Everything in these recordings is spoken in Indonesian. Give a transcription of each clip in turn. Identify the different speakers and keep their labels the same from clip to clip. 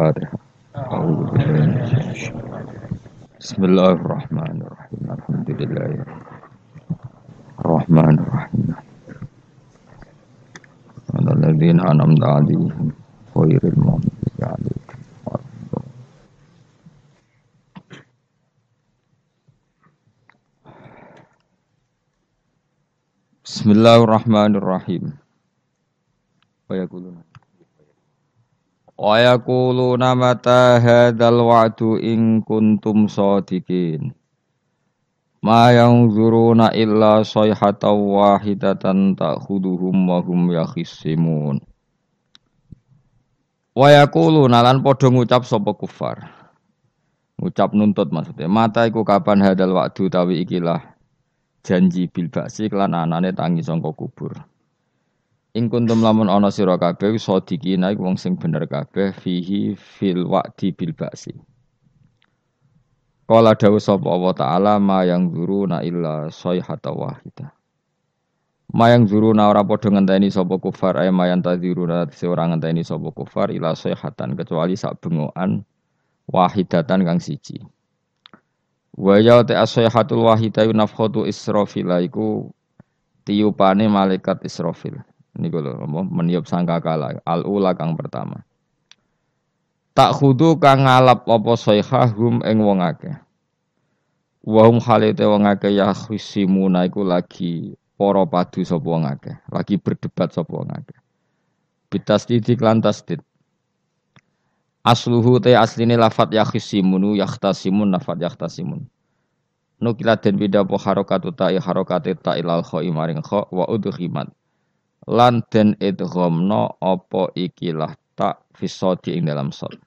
Speaker 1: الفاتحة بسم الله الرحمن الرحيم الحمد لله الرحمن الرحيم على الذين أنعمت عليهم غير المؤمنين عليهم بسم الله الرحمن الرحيم ويقولون wa yaquluna mata hadzal wa'du in kuntum shadiqin ma yanzuruna illa sayhatan wahidatan ta'khuduhum wa hum yakhisimun wa yaquluna lan padha ngucap sapa kufar ngucap nuntut maksudnya mata iku kapan hadal wa'du tawi ikilah janji bil ba'si lan anane tangi sangka kubur Ing kuntum lamun ana sira kabeh sadiqina iku wong sing bener kabeh fihi fil waqti bil ba'si. Kala dawu sapa Allah taala ma yang na illa sayhata wahida. Ma yang na ora padha ngenteni sapa kufar ay ma yang tadziruna ora ngenteni sapa kufar ila sayhatan kecuali sak bengokan wahidatan kang siji. Wa ya ta sayhatul wahida nafkhatu israfilaiku tiupane malaikat Israfil. Ini kalau meniup sangkakala al ula kang pertama. Tak hudu kang ngalap opo saihahum ing wong akeh. wahum halite wong akeh ya khusimuna naiku lagi poro padu sop wong lagi berdebat sop wong Bitas titik lantas tit. Asluhu te aslini lafat ya khusimunu yahtasimun lafat yahtasimun. Nukila den bida po harokatu ta'i harokate ta'ilal kho'i maring kho' wa khimat lan den idghamna apa ikilah tak fisodi ing dalam sod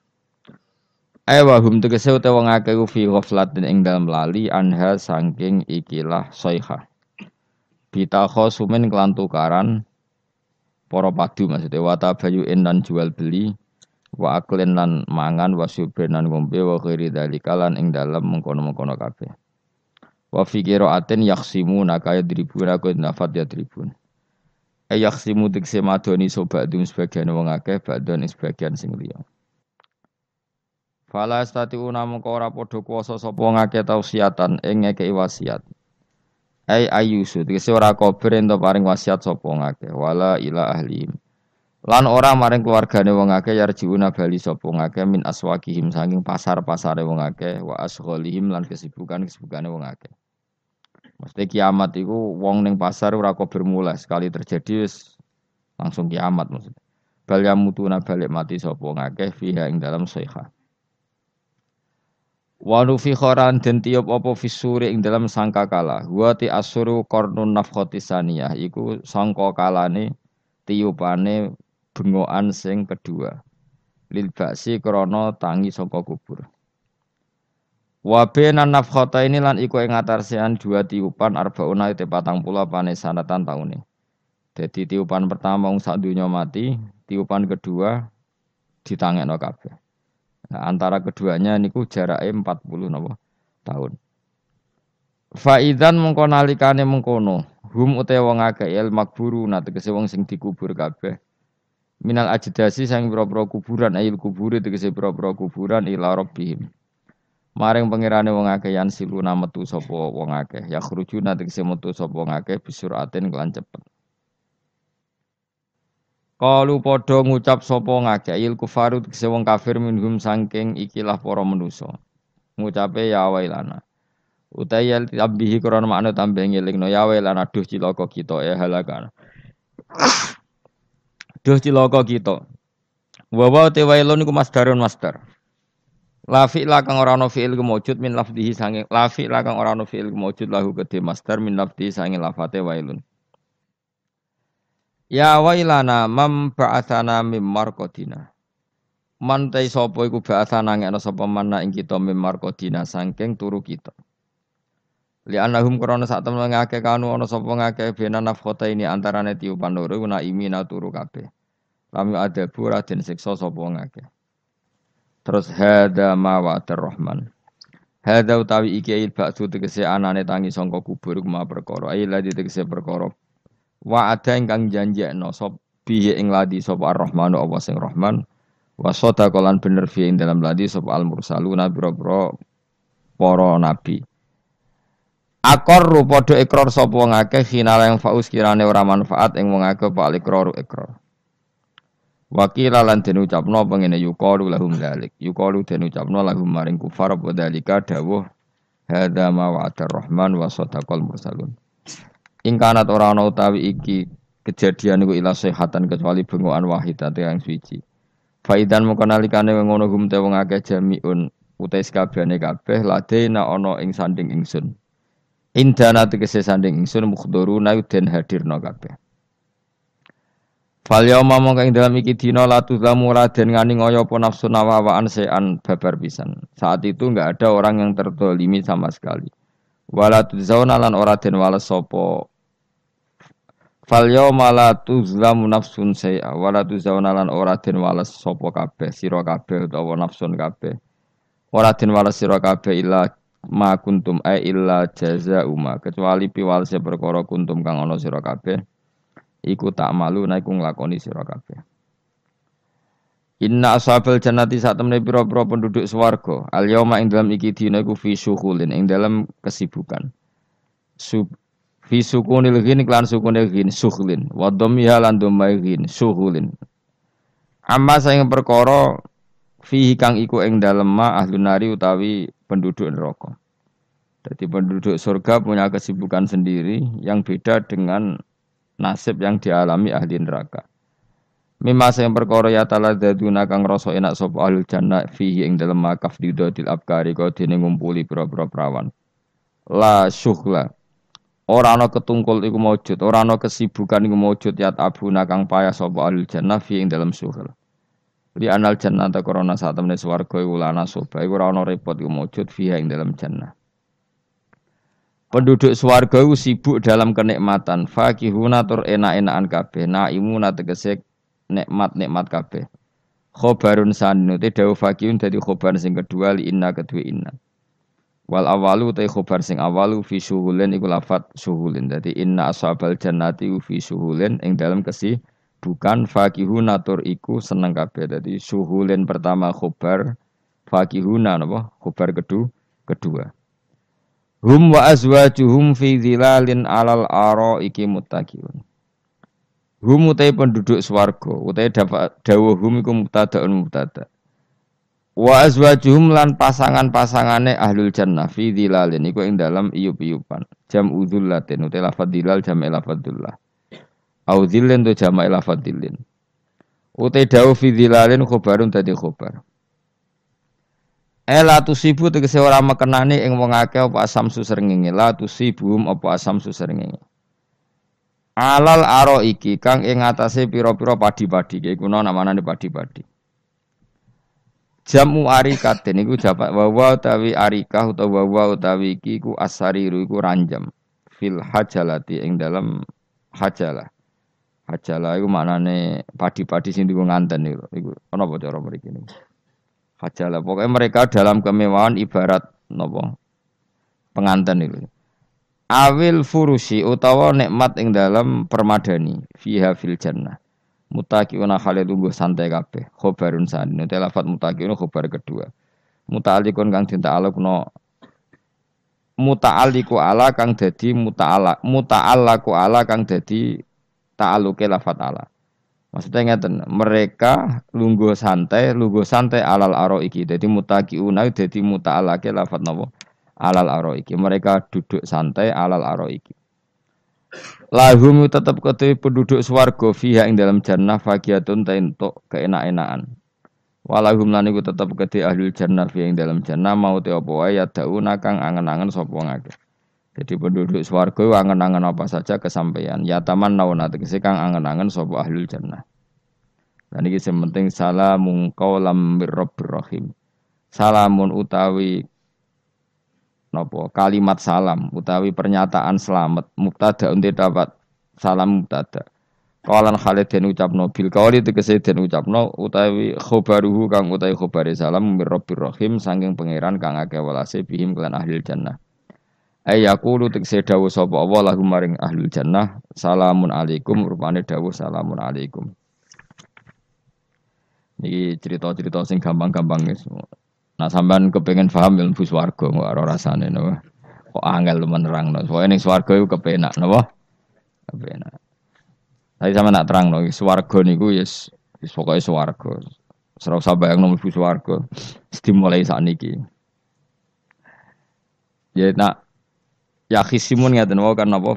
Speaker 1: Ewa hum tegese uta wong akeh fi ghaflatin ing dalam lali anha saking ikilah soiha. Bita khosumen kelantukaran tukaran para padu maksudnya wata bayu dan jual beli wa aklen lan mangan wa subir lan ngombe wa khairi dalika lan ing dalam mengkono-mengkono kabeh. Wa fi aten yaksimu kaya dribuna kaya nafat ya tribun. Ayak srimu tekse madoni sobat dum sebagian wong akeh badon sebagian sing liya. Fala stati una mung ora padha kuwasa sapa ngake tausiatan ing ngekeki wasiat. Ai ayusu tekse ora kober ento paring wasiat sapa ngake wala ila ahlihim. Lan ora maring keluargane wong akeh yarjiuna bali sapa ngake min aswakihim sanging pasar-pasare wong akeh wa asghalihim lan kesibukan-kesibukane wong akeh. Mesti kiamat itu wong neng pasar ora kok bermula sekali terjadi langsung kiamat maksudnya. Bal yamutuna balik mati sopo ngakeh fiha ing dalam soiha. Wanu fi ran den tiup apa fisuri ing dalam sangka kala. Gua ti asuru nafkotisania. Iku saniyah iku nih, tiupane bengoan sing kedua. Lil baksi krono tangi saka kubur. Wa bainan nafkhata ini lan iku ing atarsian dua tiupan arbauna te pula pane sanatan taune. Dadi tiupan pertama wong sak dunya mati, tiupan kedua ditangekno kabeh. Nah, antara keduanya niku jarake 40 napa tahun. Faidan mengko nalikane mengkono, hum utawa wong akeh il makburu nah, tegese wong sing dikubur kabeh. Minal ajdasi sang pira-pira kuburan ayil kuburi tegese pira-pira kuburan ila rabbihim. Maring pengirane wong akeh yan siluna metu sapa wong akeh. Ya khrujuna tegese metu sapa wong akeh bisuratin kelan cepet. Kalu padha ngucap sapa ngakeh il kufaru tegese wong kafir minhum sangking ikilah para manusa. Ngucape ya wailana. Utayal tabihi krana makna tambah ngelingno ya wailana duh cilaka kita ya eh, halakan. Duh cilaka kita. Wawa te wailun iku masdarun master. La kang ora ana fi'il mawjud min lafdhihi sange la kang ora ana fi'il mawjud lahu kedhe master min lafdhihi sange lafate wailun. Ya wailana mam ba'atsana mim marqadina. Man tai sapa iku ba'atsana ngene sapa mana ing kita mim marqadina saking turu kita. Li anahum krana sak temen ngake kanu ana sapa ngake bena nafkhata ini antaranane tiupan loro guna imina turu kabeh. Lam adabu raden siksa sapa ngakeh. Terus hada mawatir rahman. Hada utawi iki il baksu tegese anane tangi sangka kubur kuma perkara. Ai ladi tegese perkara. Wa ada ingkang janjekno sop bihi ing ladi sapa ar-rahmanu Allah sing rahman. Wa sadaqalan bener fi ing dalam ladi sapa al-mursaluna biro-biro para nabi. Akor padha ikrar sapa wong akeh khinala yang faus kirane ora manfaat ing wong akeh balik ikrar ikrar. Wakilalan lan den ucapno pengene yuqalu lahum dalik Yuqalu den ucapno lahum maring kufar apa dzalika dawuh hadza ma wa'adar rahman wa sadaqal mursalun. Ing kanat ora ana utawi iki kejadian iku ila sehatan kecuali bengokan wahidat yang suci. Faidan moko nalikane ngono gum te wong akeh jamiun utai sekabehane kabeh ladena ana ing sanding ingsun. Indana tegese sanding ingsun mukhduruna den hadirna kabeh. Fal yauma mongko ing dalam iki dina la tuzlamu ora den ngani ngoyo apa nafsu nawawaan sean babar pisan. Saat itu enggak ada orang yang tertolimi sama sekali. Wala tuzzauna lan ora den wales sapa. Fal yauma la tuzlamu nafsun se'a wala tuzzauna lan ora den wales sapa kabeh sira kabeh utawa nafsun kabeh. Ora den wales sira kabeh illa ma kuntum ay illa jazauma kecuali piwalse perkara kuntum kang ana sira kabeh iku tak malu naiku nglakoni sira kabeh. Inna ashabal jannati saat temne pira-pira penduduk swargo. al yoma ing dalam iki dina iku fi ing dalam kesibukan. Sub fi sukunil ghin lan sukunil ghin sughulin wa dhammiha lan dhammai ghin sughulin. Amma saing perkara fihi kang iku ing dalam ma ahlu nari utawi penduduk neraka. Jadi penduduk surga punya kesibukan sendiri yang beda dengan nasib yang dialami ahli neraka. Mimma sing perkara ya taladzaduna kang rasa enak sapa ahli jannah fihi ing dalem makaf didodil abkari dene ngumpuli pira-pira prawan. La syukhla. Ora ana ketungkul iku maujud, ora ana kesibukan iku maujud ya abuna kang payah sapa ahli jannah fihi ing dalem syukhla. Li anal ta corona saat temen swarga iku lana ora ana repot iku maujud fihi ing dalem jannah. Penduduk swarga sibuk dalam kenikmatan. Fakihuna tur enak-enakan kabeh. Naimuna tegese nikmat-nikmat kabeh. Khobarun sanu te dawu fakihun dadi khobar sing kedua li inna kedua inna. Wal awalu te khobar sing awalu fi suhulin iku lafat suhulin. Dadi inna ashabal jannati fi suhulin ing dalam kesi bukan fakihuna tur iku seneng kabeh. Dadi suhulin pertama khobar fakihuna napa khobar kedua kedua. Hum wa azwajuhum fi dhilalin alal iki mutakiun Hum utai penduduk swargo utai dawuh hum iku un mutada Wa azwajuhum lan pasangan-pasangane ahlul jannah fi dhilalin iku ing dalam iup-iupan Jam latin utai lafad dhilal jam lafadzullah. Au dhillin tu jam lafadz Utai dawuh fi dhilalin khobarun tadi khobarun Ela eh, tusibu tegese ora mekenani ing wong akeh apa asam susrengenge. La tusibum apa asam susrengenge. Alal aro iki kang ing atase pira-pira padi-padi iki kuna namane padi-padi. Jamu arikatin niku dapat wawa utawi arikah utawa wawa tawi iki ku asariru iku ranjam fil hajalati ing dalam hajalah. Hajalah iku maknane padi-padi sing diku nganten niku. Iku ana apa cara mriki niku hajalah. Pokoknya mereka dalam kemewahan ibarat nopo penganten itu. Awil furusi utawa nikmat ing dalam permadani fiha fil jannah. Mutakiuna khalid tunggu santai kabeh. Khobarun sani. Nanti lafat mutakiuna khobar kedua. Muta'alikun kang dinta aluk no muta'aliku ala kang dadi muta'ala muta'alaku ala kang dadi ta'aluke lafat ala. Maksudnya ngeten, mereka lungguh santai, lungguh santai alal aro iki. Jadi unai jadi muta'alake lafat nopo alal aro iki. Mereka duduk santai alal aro iki. Lahum tetap ketui penduduk swargo fiha ing dalam jannah fagiatun ta entuk keenak-enakan. Walahum lan iku tetep ketui ahli jannah fiha ing dalam jannah mau te apa wae ya dauna kang angen-angen sapa ngakeh. Jadi penduduk swarga angen-angen apa saja kesampaian. Ya taman nauna tegese kang angen-angen sapa ahlul jannah. Dan ini yang penting salamun qaulam rahim. Salamun utawi nopo kalimat salam utawi pernyataan selamat mubtada untuk dapat salam mubtada. Kalan Khalid ucap ucapno bil kauli tegese ucap ucapno utawi khobaruhu kang utawi khobarisalam salam mir rabbir rahim pangeran kang akeh welase bihim kelan ahli jannah. Ayakulu lutik sedawu sopo Allah lagu maring ahli jannah salamun alaikum rupane Dawu. salamun alaikum. Ini cerita-cerita sing gampang-gampang guys. Nah sampean kepengen paham ilmu nggak kok ora rasane napa. Kok angel lu menerang nih. Soalnya ning swargo itu kepenak napa? Kepenak. Tapi sama nak terang no, swargo niku yes, yes pokoknya swarga. Serau sabah yang nomor swarga. Stimulai saat niki. Ya nak ya khisimun ya wau karena apa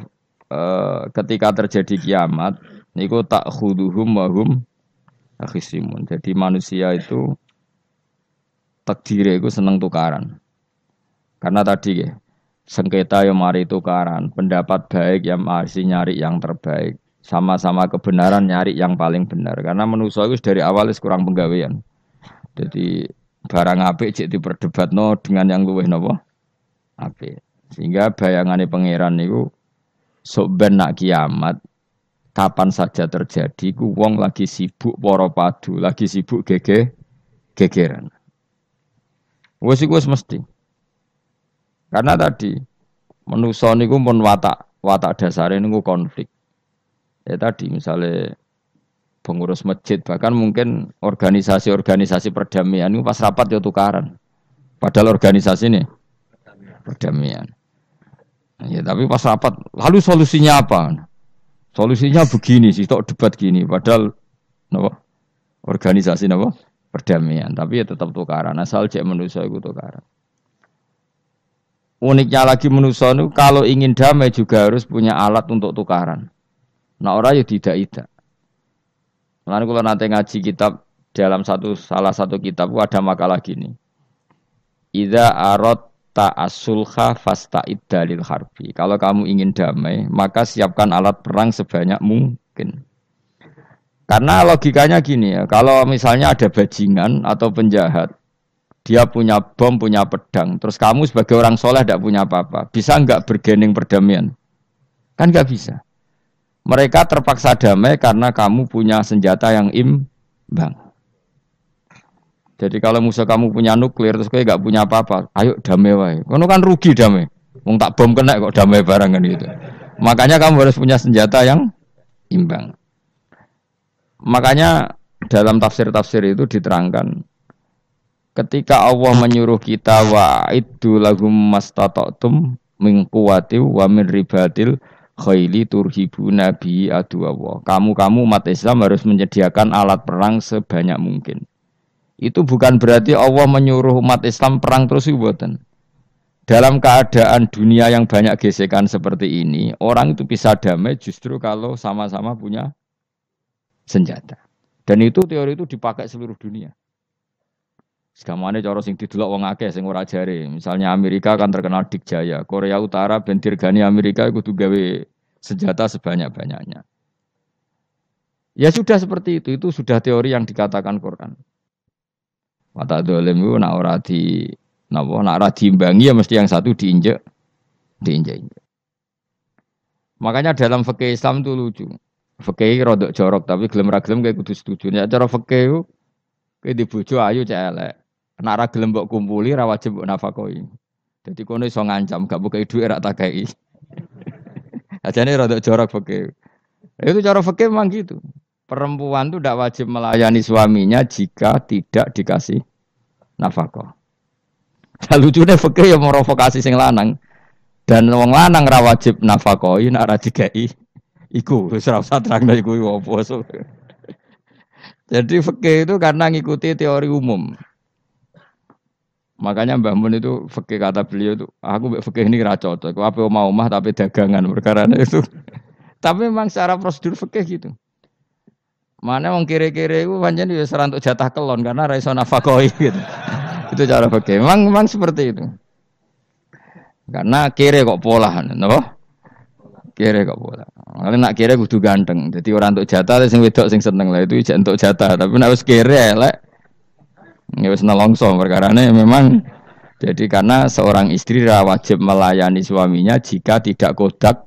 Speaker 1: eh, ketika terjadi kiamat niku tak khuduhum wahum khisimun. Jadi manusia itu takdir itu seneng tukaran. Karena tadi ya, sengketa yang mari tukaran, pendapat baik yang masih nyari yang terbaik, sama-sama kebenaran nyari yang paling benar. Karena manusia itu dari awal itu kurang penggawean. Jadi barang apik cek no dengan yang luweh nopo Apik. Sehingga bayangannya pangeran itu sok nak kiamat kapan saja terjadi ku wong lagi sibuk poro padu, lagi sibuk gege gegeran. Wes iku mesti. Karena tadi manusia niku pun watak watak dasar ini ku konflik. Ya tadi misalnya pengurus masjid bahkan mungkin organisasi-organisasi perdamaian itu pas rapat ya tukaran. Padahal organisasi ini perdamaian. Ya, tapi pas rapat, lalu solusinya apa? Solusinya begini sih, tok debat gini. Padahal, nopo, Organisasi nopo Perdamaian. Tapi ya tetap tukaran. Asal cek manusia itu tukaran. Uniknya lagi manusia itu kalau ingin damai juga harus punya alat untuk tukaran. Nah orang ya tidak tidak. Lalu kalau nanti ngaji kitab dalam satu salah satu kitab ada makalah gini. Ida arot ta asulha fasta iddalil harbi. Kalau kamu ingin damai, maka siapkan alat perang sebanyak mungkin. Karena logikanya gini ya, kalau misalnya ada bajingan atau penjahat, dia punya bom, punya pedang, terus kamu sebagai orang soleh tidak punya apa-apa, bisa nggak bergening perdamaian? Kan nggak bisa. Mereka terpaksa damai karena kamu punya senjata yang imbang. Jadi kalau musuh kamu punya nuklir terus kayak gak punya apa-apa, ayo damai wae. Kono kan rugi damai. Wong tak bom kena kok damai barang kan gitu. Makanya kamu harus punya senjata yang imbang. Makanya dalam tafsir-tafsir itu diterangkan ketika Allah menyuruh kita wa'iddu lahum mastata'tum min quwati wa min ribatil khaili turhibu nabi adu Allah. Kamu-kamu umat Islam harus menyediakan alat perang sebanyak mungkin. Itu bukan berarti Allah menyuruh umat Islam perang terus buatan. Dalam keadaan dunia yang banyak gesekan seperti ini, orang itu bisa damai justru kalau sama-sama punya senjata. Dan itu teori itu dipakai seluruh dunia. Segamane cara sing didelok wong akeh sing ora jare. Misalnya Amerika kan terkenal dikjaya, Korea Utara ben dirgani Amerika kudu gawe senjata sebanyak-banyaknya. Ya sudah seperti itu, itu sudah teori yang dikatakan Quran. Mata dolim itu nak ora di napa nak ora ya mesti yang satu diinjak diinjak injek Makanya dalam fikih Islam itu lucu. Fikih rodok jorok tapi gelem ra gelem kayak kudu setuju. Ya cara fikih itu kayak dibujo ayu calek Nak ra gelem mbok kumpuli ra wajib mbok nafakoi. Jadi kono iso ancam gak buka idu ra tak kei. Ajane rodok jorok fikih. Itu cara fikih memang gitu. Perempuan itu tidak wajib melayani suaminya jika tidak dikasih nafkah. Nah, lucunya fakir yang merovokasi sing lanang dan wong lanang ra wajib Ini arah iya ra dikai iku wis ra usah terangno iku opo Jadi fakir itu karena ngikuti teori umum. Makanya Mbah Mun itu fakir kata beliau itu aku mbek fakir ini ra cocok. Aku apa mau omah tapi dagangan perkara itu. tapi memang secara prosedur fakir gitu. Mana wong kiri-kiri itu panjang ya serang untuk jatah kelon karena raiso nafakoi gitu. itu cara pakai. Memang, memang seperti itu. Karena kiri kok pola, napa? Kiri kok pola. Kalau nak kiri kudu ganteng. Jadi orang untuk jatah sing wedok sing seneng lah itu ijak untuk jatah. Tapi nak harus kiri lek usah nolongso perkara ini memang jadi karena seorang istri wajib melayani suaminya jika tidak kodak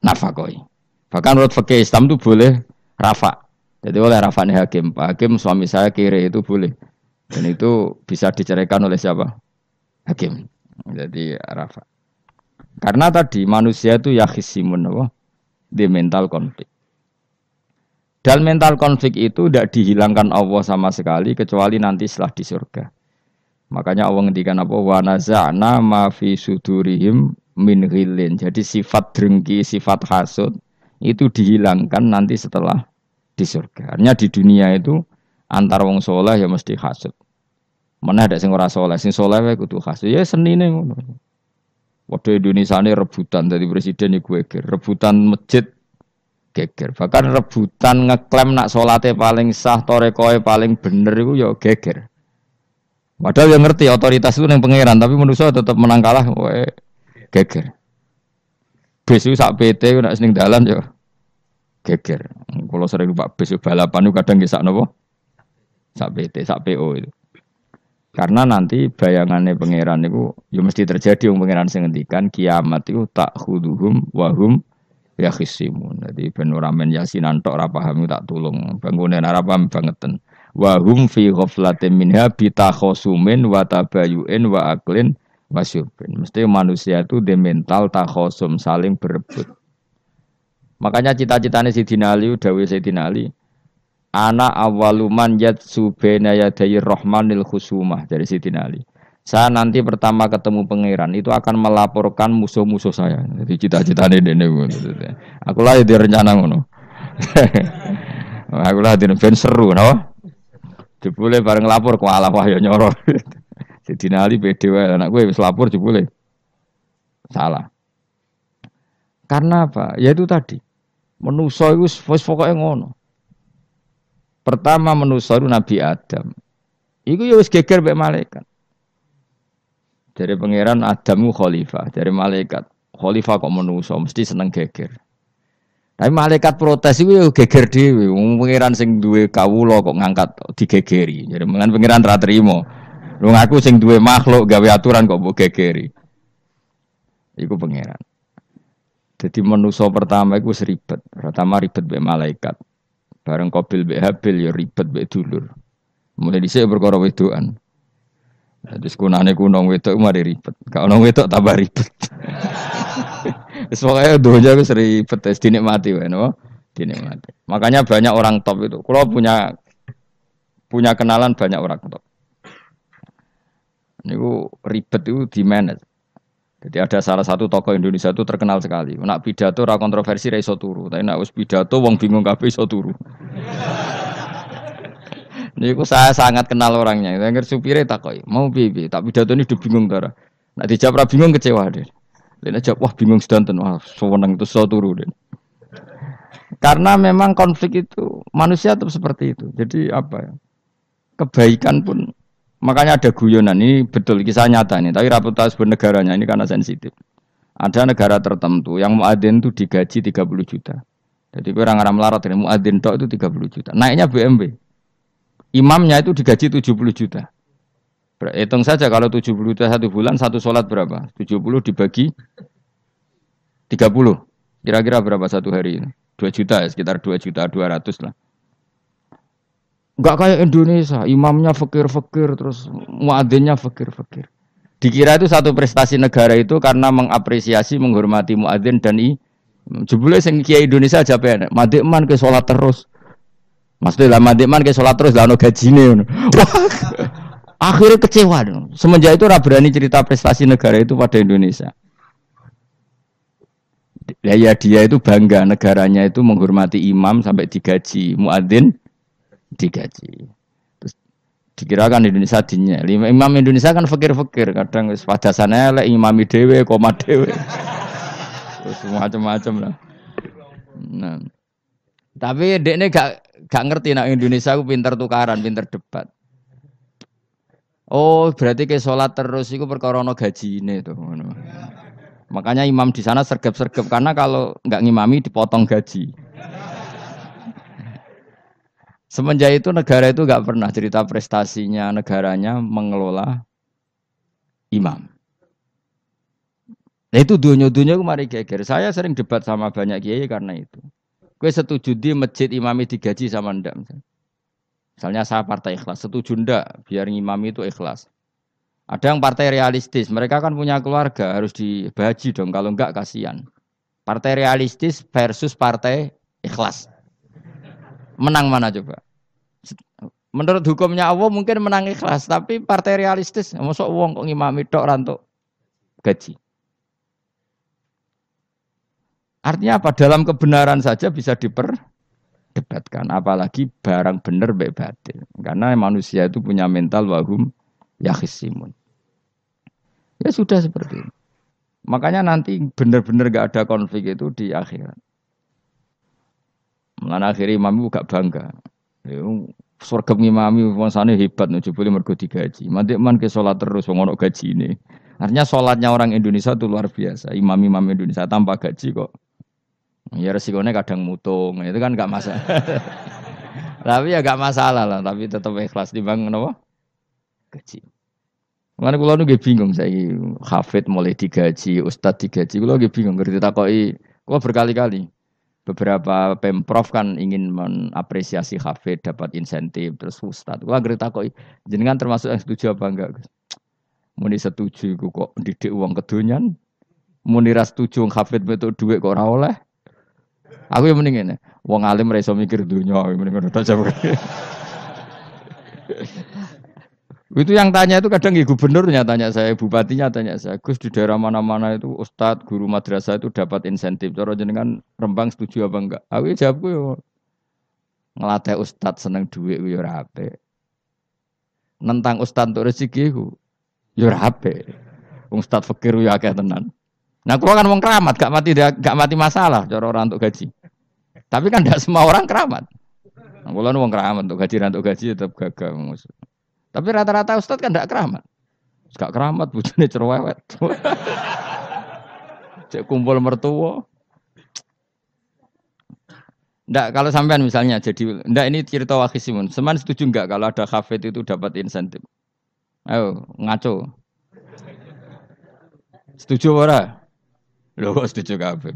Speaker 1: nafakoi. Bahkan menurut fakih Islam itu boleh Rafa. Jadi oleh Rafa nih hakim, Pak Hakim suami saya kiri itu boleh. Dan itu bisa diceraikan oleh siapa? Hakim. Jadi Rafa. Karena tadi manusia itu yakhisimun apa? Di mental konflik. Dan mental konflik itu tidak dihilangkan Allah sama sekali kecuali nanti setelah di surga. Makanya Allah ngendikan apa? Wa naza'na ma fi sudurihim min ghillin. Jadi sifat drengki, sifat hasud itu dihilangkan nanti setelah di surga. Artinya di dunia itu antar wong soleh ya mesti hasud. Mana ada sing ora soleh, sing soleh wae kudu hasud. Ya nih ngono. waduh Indonesia ini rebutan dari presiden ya gue rebutan masjid geger. Bahkan rebutan ngeklaim nak solatnya paling sah, torekoe paling bener itu ya geger. Padahal yang ngerti otoritas itu yang pangeran, tapi manusia tetap menang kalah, wae geger. Besok sak PT nak seneng dalan ya geger. Kalau sering lupa besok ya balapan itu kadang nggak nopo, sak PT, sak PO itu. Karena nanti bayangannya pangeran itu, ya mesti terjadi yang pangeran sengendikan kiamat itu tak huduhum wahum ya khisimun. Jadi penuramen yasinan tok rapaham itu tak tulung, bangunan rapaham bangetan. Wahum fi koflat minha bita khosumin wa tabayuin wa aklin wasyubin, Mesti manusia itu di mental khosum saling berebut Makanya cita-citanya si Tinali Dawi wes Dinali, anak awaluman yat subenaya dari Rohmanil khusumah dari si Tinali. Saya nanti pertama ketemu pangeran itu akan melaporkan musuh-musuh saya. Jadi cita-citanya dene Aku lah di rencana ngono. Aku lah di ben seru no. Jebule bareng lapor ku Allah wah ya nyoro. si Dinali pede wae anak gue ya wis lapor jebule. Salah. Karena apa? Ya itu tadi. Menuso itu wis yang ngono. Pertama menuso itu Nabi Adam. Iku ya wis geger be malaikat. Dari pangeran Adamu khalifah, dari malaikat. Khalifah kok menuso mesti seneng geger. Tapi malaikat protes itu ya geger dhewe. pangeran sing duwe kawula kok ngangkat di digegeri. Jadi mengan pangeran ra trimo. Lu ngaku sing duwe makhluk gawe aturan kok mbok gegeri. Iku pangeran. Jadi manusia pertama itu seribet. Pertama ribet be malaikat. Bareng kobil be habil ya ribet be dulur. Mulai di dhisik perkara wedokan. Nah, terus kunane kunong wedok mari ribet. Kalau nong wedok tambah ribet. Soalnya dunia itu seribet, es dinikmati, no? dinikmati. Makanya banyak orang top itu. Kalau punya punya kenalan banyak orang top. Ini ribet itu di manage. Jadi ada salah satu tokoh Indonesia itu terkenal sekali. Nak pidato ra kontroversi ra iso turu, tapi nak wis pidato wong bingung kabeh iso turu. Niku saya sangat kenal orangnya. Saya ngger supire takoi, mau piye tak pidato ini udah bingung ta Nak dijawab ra bingung kecewa deh. Lain jawab wah bingung sedanten, wah sewenang itu iso turu deh. Karena memang konflik itu manusia tetap seperti itu. Jadi apa ya? Kebaikan pun Makanya ada guyonan ini betul kisah nyata ini, tapi reputasi bernegaranya ini karena sensitif. Ada negara tertentu yang muadzin itu digaji 30 juta. Jadi orang orang melarat ini muadzin tok itu 30 juta. Naiknya BMB. Imamnya itu digaji 70 juta. Hitung saja kalau 70 juta satu bulan satu sholat berapa? 70 dibagi 30. Kira-kira berapa satu hari ini? 2 juta ya, sekitar 2 juta 200 lah. Enggak kayak Indonesia, imamnya fakir-fakir terus muadzinnya fakir-fakir. Dikira itu satu prestasi negara itu karena mengapresiasi, menghormati muadzin dan i. Jebule sing kiai Indonesia aja penak, ya, madikman ke sholat terus. Maksudnya lah madikman ke sholat terus lah ono gajine akhirnya kecewa dong. Semenjak itu berani cerita prestasi negara itu pada Indonesia. Ya, ya dia itu bangga negaranya itu menghormati imam sampai digaji muadzin digaji. Terus dikirakan Indonesia dinya. Imam Indonesia kan fakir-fakir, kadang wis padasane elek imami dhewe, koma dhewe. Terus macam-macam lah. Nah. Tapi ini gak gak ngerti nak Indonesia aku pinter tukaran, pinter debat. Oh, berarti ke sholat terus itu perkara no gaji ini tuh. Makanya imam di sana sergap-sergap karena kalau nggak ngimami dipotong gaji. Semenjak itu negara itu nggak pernah cerita prestasinya negaranya mengelola imam. Nah itu dunia-dunia kemari geger. Saya sering debat sama banyak kiai karena itu. Gue setuju di masjid imami digaji sama ndak misalnya. Misalnya saya partai ikhlas, setuju ndak biar imami itu ikhlas. Ada yang partai realistis, mereka kan punya keluarga harus dibaji dong kalau enggak kasihan. Partai realistis versus partai ikhlas. Menang mana coba? Menurut hukumnya Allah mungkin menang ikhlas, tapi partai realistis, masuk uang kok ngimami tok rantuk gaji. Artinya apa? Dalam kebenaran saja bisa diperdebatkan, apalagi barang benar baik batil. Karena manusia itu punya mental wahum yahisimun. Ya sudah seperti ini. Makanya nanti benar-benar gak ada konflik itu di akhirat. Mengenai akhirnya imam itu gak bangga. Surga ya, imami wangsane hebat nih, boleh mergo digaji. Mantik man ke sholat terus wong ono gaji ini. Artinya sholatnya orang Indonesia itu luar biasa. Imam-imam Indonesia tanpa gaji kok. Ya resikonya kadang mutung, itu kan gak masalah. tapi ya gak masalah lah, tapi tetap ikhlas dibangun apa? Gaji. Mana kulo gak bingung saya hafid mulai digaji, ustad digaji, gak bingung ngerti takoi. Kulo berkali-kali beberapa pemprov kan ingin mengapresiasi Hafid dapat insentif terus ustad gua ngerti kok jenengan termasuk yang setuju apa enggak muni setuju ku kok didik uang kedonyan muni ras setuju Hafid betul duit kok ora oleh aku yang mendingin uang alim ra mikir dunia mendingan udah jam itu yang tanya itu kadang ya gubernurnya tanya saya, bupatinya tanya saya. Gus di daerah mana-mana itu ustad guru madrasah itu dapat insentif. Cara jenengan Rembang setuju apa enggak? Aku ya jawabku ya ngelatih ustad seneng duit ya Nentang ustad untuk rezeki gue ya rapi. Ustad fakir ya kayak tenan. Nah, aku kan mau keramat, gak mati gak mati masalah cara orang untuk gaji. Tapi kan tidak semua orang keramat. Aku nah, uang mau keramat untuk gaji, untuk gaji tetap gagal musuh. Tapi rata-rata ustad kan tidak keramat. Gak keramat bujune cerwewet. Cek kumpul mertua. Ndak kalau sampean misalnya jadi ndak ini cerita wakisimun. Seman setuju enggak kalau ada kafe itu dapat insentif? Ayo ngaco. Setuju ora? Loh, setuju kafe,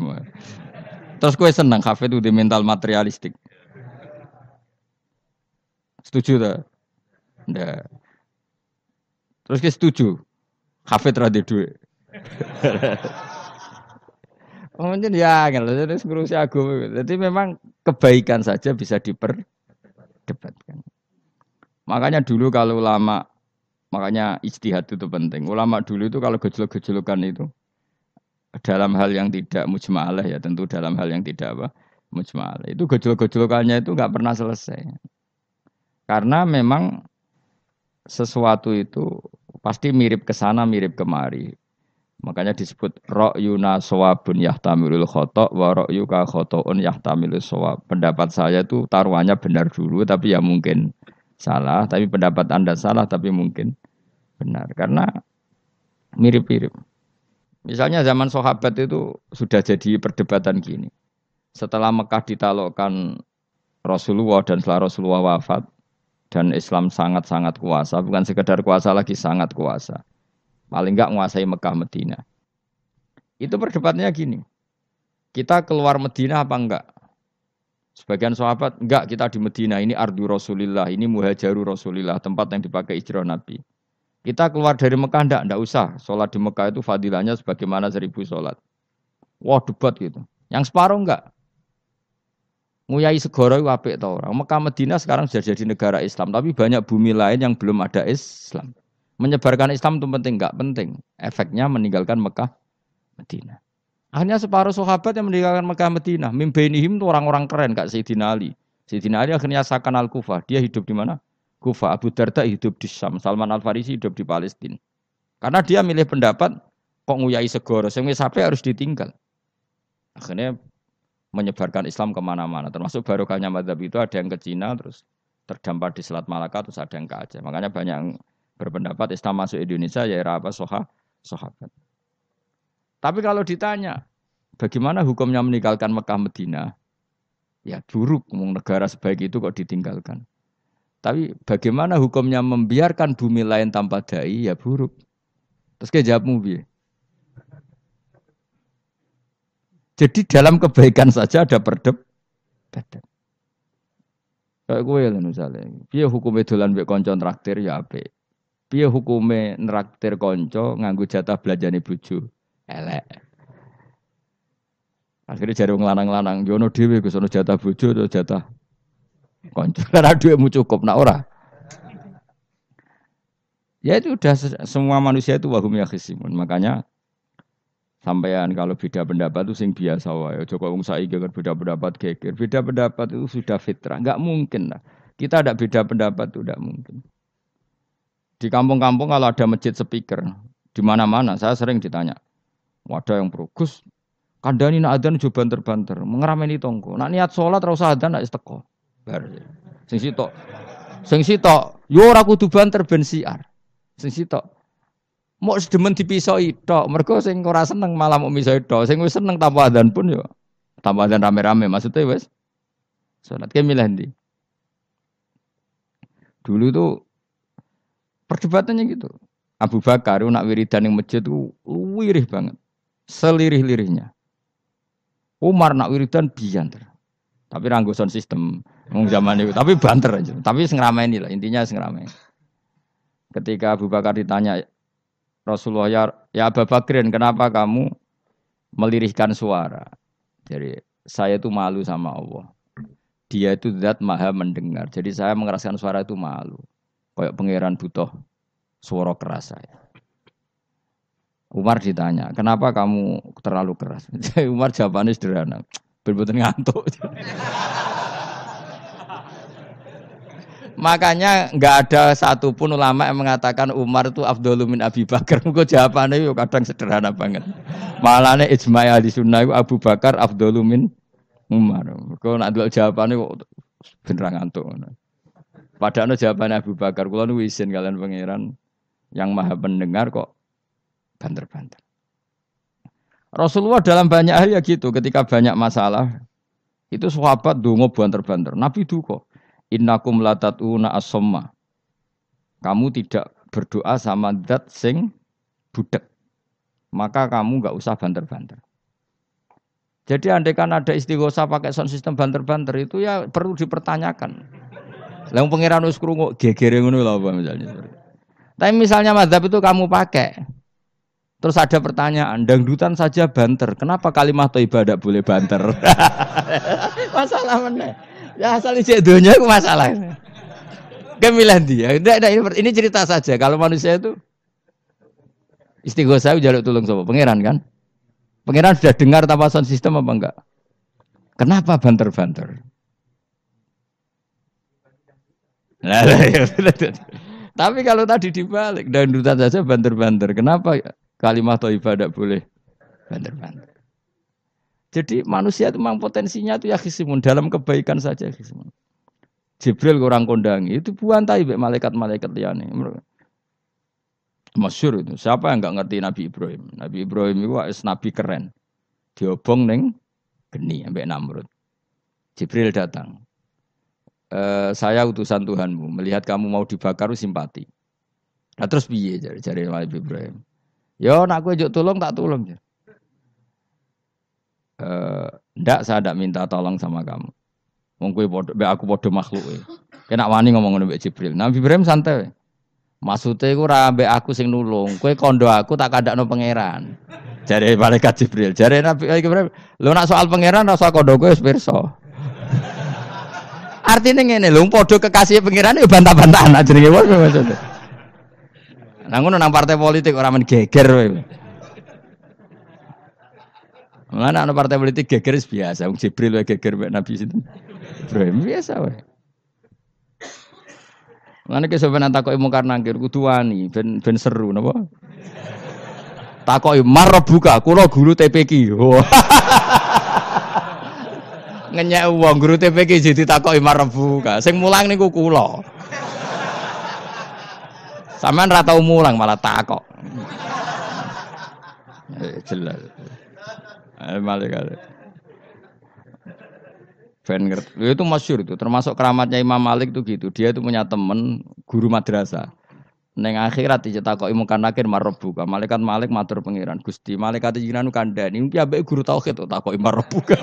Speaker 1: Terus gue seneng kafe itu di mental materialistik. Setuju tak? Nah. Terus ke setuju. kafe terhadap duit. Oh, mungkin ya kan. jadi terus ngurusi agama. Jadi memang kebaikan saja bisa diperdebatkan. Makanya dulu kalau ulama, makanya ijtihad itu penting. Ulama dulu itu kalau gejolok-gejolokan itu dalam hal yang tidak mujmalah ya tentu dalam hal yang tidak apa mujmalah itu gejolok-gejolokannya itu nggak pernah selesai karena memang sesuatu itu pasti mirip ke sana, mirip kemari. Makanya disebut ro'yuna sawabun yahtamilul khotok wa ro'yuka khoto'un yahtamilul sawab. Pendapat saya itu taruhannya benar dulu tapi ya mungkin salah. Tapi pendapat Anda salah tapi mungkin benar. Karena mirip-mirip. Misalnya zaman sahabat itu sudah jadi perdebatan gini. Setelah Mekah ditalokkan Rasulullah dan setelah Rasulullah wafat, dan Islam sangat-sangat kuasa, bukan sekedar kuasa lagi sangat kuasa. Paling enggak menguasai Mekah Medina. Itu perdebatannya gini. Kita keluar Medina apa enggak? Sebagian sahabat, enggak kita di Medina, ini ardu Rasulillah, ini muhajaru Rasulillah, tempat yang dipakai hijrah Nabi. Kita keluar dari Mekah enggak, enggak usah. Sholat di Mekah itu fadilahnya sebagaimana seribu sholat. Wah debat gitu. Yang separuh enggak? Nguyai segoro itu apik tau orang. Mekah Medina sekarang sudah jadi negara Islam, tapi banyak bumi lain yang belum ada Islam. Menyebarkan Islam itu penting, nggak penting. Efeknya meninggalkan Mekah Medina. Akhirnya separuh sahabat yang meninggalkan Mekah Medina. Mimbenihim itu orang-orang keren, Kak Sayyidina Ali. Sayyidina Ali akhirnya sakan Al-Kufah. Dia hidup di mana? Kufah. Abu Darda hidup di Syam. Salman Al-Farisi hidup di Palestina. Karena dia milih pendapat, kok nguyai segoro. Sehingga sampai harus ditinggal. Akhirnya menyebarkan Islam kemana-mana. Termasuk barokahnya madhab itu ada yang ke Cina, terus terdampar di Selat Malaka, terus ada yang ke Aceh. Makanya banyak yang berpendapat Islam masuk Indonesia ya era apa soha, sahabat. Tapi kalau ditanya, bagaimana hukumnya meninggalkan Mekah Medina? Ya buruk, negara sebaik itu kok ditinggalkan. Tapi bagaimana hukumnya membiarkan bumi lain tanpa dai? Ya buruk. Terus kayak jawabmu biar. Jadi dalam kebaikan saja ada perdebatan. Kayak gue ya misalnya, piye hukumnya dolan mbek konco traktir ya ape. Piye hukumnya neraktir konco nganggu jatah nih bucu. Elek. Akhirnya jari wong lanang-lanang, jono dewi ke sana jatah bucu atau jatah konco. Karena dhuwitmu cukup nak ora. Ya itu udah semua manusia itu wahum ya khisimun. Makanya Sampaian kalau beda pendapat itu sing biasa wae. Joko wong saiki kan beda pendapat geger. Beda pendapat itu sudah fitrah, enggak mungkin lah. Kita ada beda pendapat itu enggak mungkin. Di kampung-kampung kalau ada masjid speaker, di mana-mana saya sering ditanya. Wadah yang pro kandani nak adzan jo banter-banter, ngerameni tonggo. Nak niat sholat ora usah adzan nak isteko. Bar. Sing sitok. Sing sitok, yo ora kudu banter ben siar. Sing sitok, mau sedemen dipisoi tok mereka sing ora seneng malam mau misoi tok sing wis seneng tanpa adzan pun yo tanpa adzan rame-rame maksudnya wes. salat ke milih ndi dulu tuh perdebatannya gitu Abu Bakar nak wiridan yang masjid tuh wirih banget selirih-lirihnya Umar nak wiridan ter, tapi ranggusan sistem ngomong zaman itu tapi banter aja tapi sengramain lah intinya sengramain ketika Abu Bakar ditanya Rasulullah ya, ya Abu Bakrin kenapa kamu melirihkan suara jadi saya itu malu sama Allah dia itu zat maha mendengar jadi saya mengeraskan suara itu malu kayak pangeran butuh suara keras saya Umar ditanya kenapa kamu terlalu keras Umar jawabannya sederhana berbuat ngantuk Makanya nggak ada satupun ulama yang mengatakan Umar itu Abdulumin min Abi Bakar. Mungkin jawabannya yo kadang sederhana banget. Malahnya ijma ahli sunnah Abu Bakar Abdulumin Umar. Mugo nak dulu jawabannya kok beneran ngantuk. Padahal jawabannya Abu Bakar. Kalau nu izin kalian pangeran yang maha pendengar kok banter-banter. Rasulullah dalam banyak hal ya gitu ketika banyak masalah itu sahabat dungo banter-banter. Nabi duko. Innakum latatuna asomma. Kamu tidak berdoa sama zat sing budek. Maka kamu nggak usah banter-banter. Jadi andai kan ada istighosa pakai sound system banter-banter itu ya perlu dipertanyakan. Lalu pangeran wis krungu gegere ngono lho apa misalnya. Tapi misalnya mazhab itu kamu pakai. Terus ada pertanyaan, dangdutan saja banter. Kenapa kalimat ibadah boleh banter? Masalah meneh. Ya asal isi dunia itu masalah. Kemilan dia. Tidak, tidak, ini cerita saja. Kalau manusia itu istighosa jaluk tulung sama pangeran kan? Pangeran sudah dengar tapasan sistem apa enggak? Kenapa banter-banter? Iya, Tapi kalau tadi dibalik, dan dutan saja banter-banter. Kenapa kalimat toibah tidak boleh banter-banter? Jadi manusia itu memang potensinya itu ya khisimun dalam kebaikan saja khisimun. Jibril kurang kondangi itu buan be malaikat-malaikat liane. Masyur itu. Siapa yang nggak ngerti Nabi Ibrahim? Nabi Ibrahim itu es nabi keren. Diobong neng geni sampai Namrud. Jibril datang. E, saya utusan Tuhanmu, melihat kamu mau dibakar simpati. Nah terus piye jare jare Nabi Ibrahim. Yo ya, nak kowe tolong tak tolong. Eh, ndak saya ndak minta tolong sama kamu. Wong kuwi be aku padha makhluk. Kena wani ngomong ngene mbek Jibril. Nabi Ibrahim santai. Maksudnya iku ora mbek aku sing nulung, kowe kondo aku tak kandakno pangeran. Jare malaikat Jibril, jare Nabi eh, Ibrahim, lho nak soal pangeran rasa kondo kowe wis pirsa. Artinya ngene lho, padha kekasih pangeran yo ya bantah-bantahan jenenge wong maksudnya. Nang ngono nang partai politik orang men geger kowe. Mana anak partai politik geger biasa, Wong Jibril wae geger mek Nabi sinten. Ibrahim biasa wae. Mana ke sampean takoki mungkar nangkir kudu wani ben ben seru napa? Takoki mar buka kulo guru TPQ. Oh. Ngenyek uang guru TPQ jadi takoki mar buka. Sing mulang nih kulo. Saman ra tau mulang malah takok. Eh, jelas. Eh, Malik Malik. Ben ngerti. Itu masyur itu. Termasuk keramatnya Imam Malik itu gitu. Dia itu punya temen guru madrasah. Neng akhirat dicetakok imu kan akhir marobuka. Malaikat Malik matur pengiran. Gusti malaikat jinan kandani. Ini abe guru tauhid tuh kok marobuka.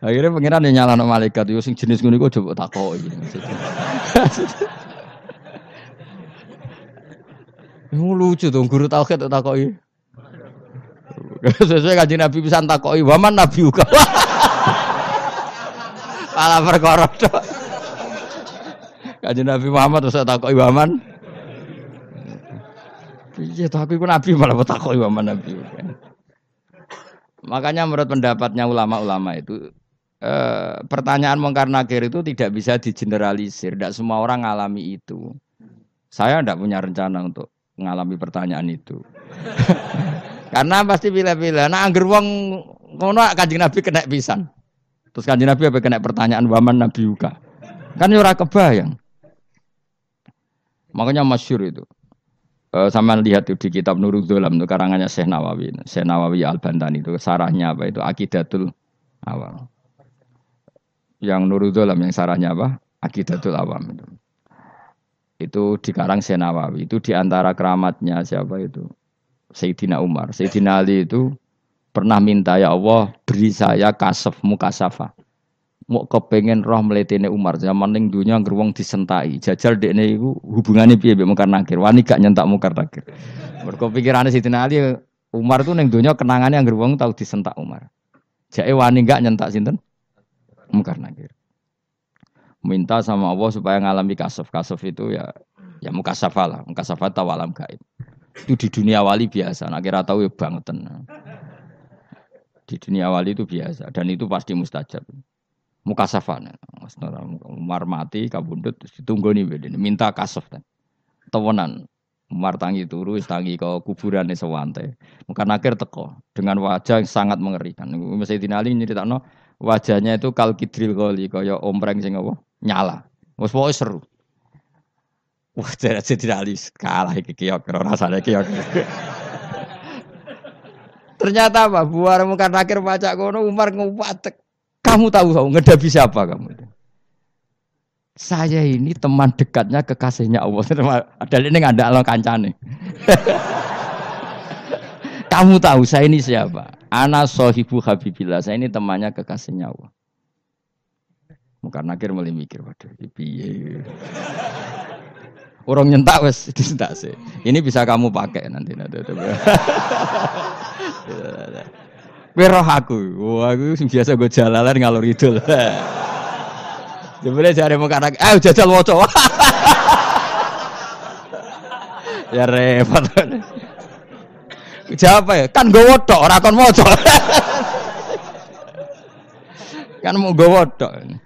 Speaker 1: Akhirnya pengiran yang nyalano malaikat. Yo sing jenis gini gue coba takok. Lucu tuh guru tauhid tuh kok. Sesuai kaji Nabi bisa takoi waman Nabi uka. Pala perkara Kaji Nabi Muhammad terus takoi waman. Iya, tapi pun Nabi malah takoi waman Nabi. Makanya menurut pendapatnya ulama-ulama itu E, pertanyaan mungkar nakir itu tidak bisa digeneralisir. Tidak semua orang alami itu. Saya tidak punya rencana untuk mengalami pertanyaan itu. Karena pasti pilih-pilih. Nah anggar wong ngono Kanjeng Nabi kena pisan. Terus Kanjeng Nabi apa kena pertanyaan waman Nabi Uka. Kan ya ora kebayang. Makanya masyur itu. E, eh, sama lihat itu di kitab Nurul Dolam itu karangannya Syekh Nawawi. Syekh Nawawi Al-Bantani itu sarahnya apa itu? Akidatul Awal. Yang Nurul Dolam yang sarahnya apa? Akidatul Awam itu. Itu dikarang Syekh Nawawi. Itu diantara keramatnya siapa itu? Sayyidina Umar. Sayyidina Ali itu pernah minta ya Allah beri saya kasaf mukasafa. Mau kepengen roh meletene Umar zaman ning dunia geruang disentai. Jajal dekne iku hubungannya piye mbek mukar nakir. Wani gak nyentak mukar nakir. Mergo pikirane Sayyidina Ali Umar tuh ning dunia kenangannya yang geruang tau disentak Umar. Jake wani gak nyentak sinten? Mukar nakir. Minta sama Allah supaya ngalami kasaf. Kasaf itu ya ya mukasafalah, lah, mukasafa tawalam gaib. Itu di dunia wali biasa, nak kira tahu ya Di dunia wali itu biasa dan itu pasti mustajab. Muka safan, Umar mati, kabundut, ditunggu nih, minta kasaf. Kan. Tewenan, Umar tangi turu, tangi ke kuburan sewante. Mungkin akhir teko dengan wajah yang sangat mengerikan. Mesti Dinali nyeritakno wajahnya itu kal kidril kali kaya ompreng sing apa nyala. Wes pokoke seru. Wah, jadi tidak kalah iki kiok rasanya kiok. Ternyata apa? buar muka terakhir baca kono Umar ngumpat. Kamu tahu kamu ngedapi siapa kamu? Saya ini teman dekatnya kekasihnya Allah. Ada ini nggak ada kancane. kamu tahu saya ini siapa? Ana sohibu habibillah. Saya ini temannya kekasihnya Allah. Muka nakir mulai mikir, waduh, piye. Urung nyentak wes disentak sih. Ini bisa kamu pakai nanti nanti. aku. Wah, aku biasa gue jalalan ngalur itu. Jebule jare mau kanak, eh jajal waca. ya repot. Jawab ya, kan gue tok ora kon waca. kan mau gue Akhir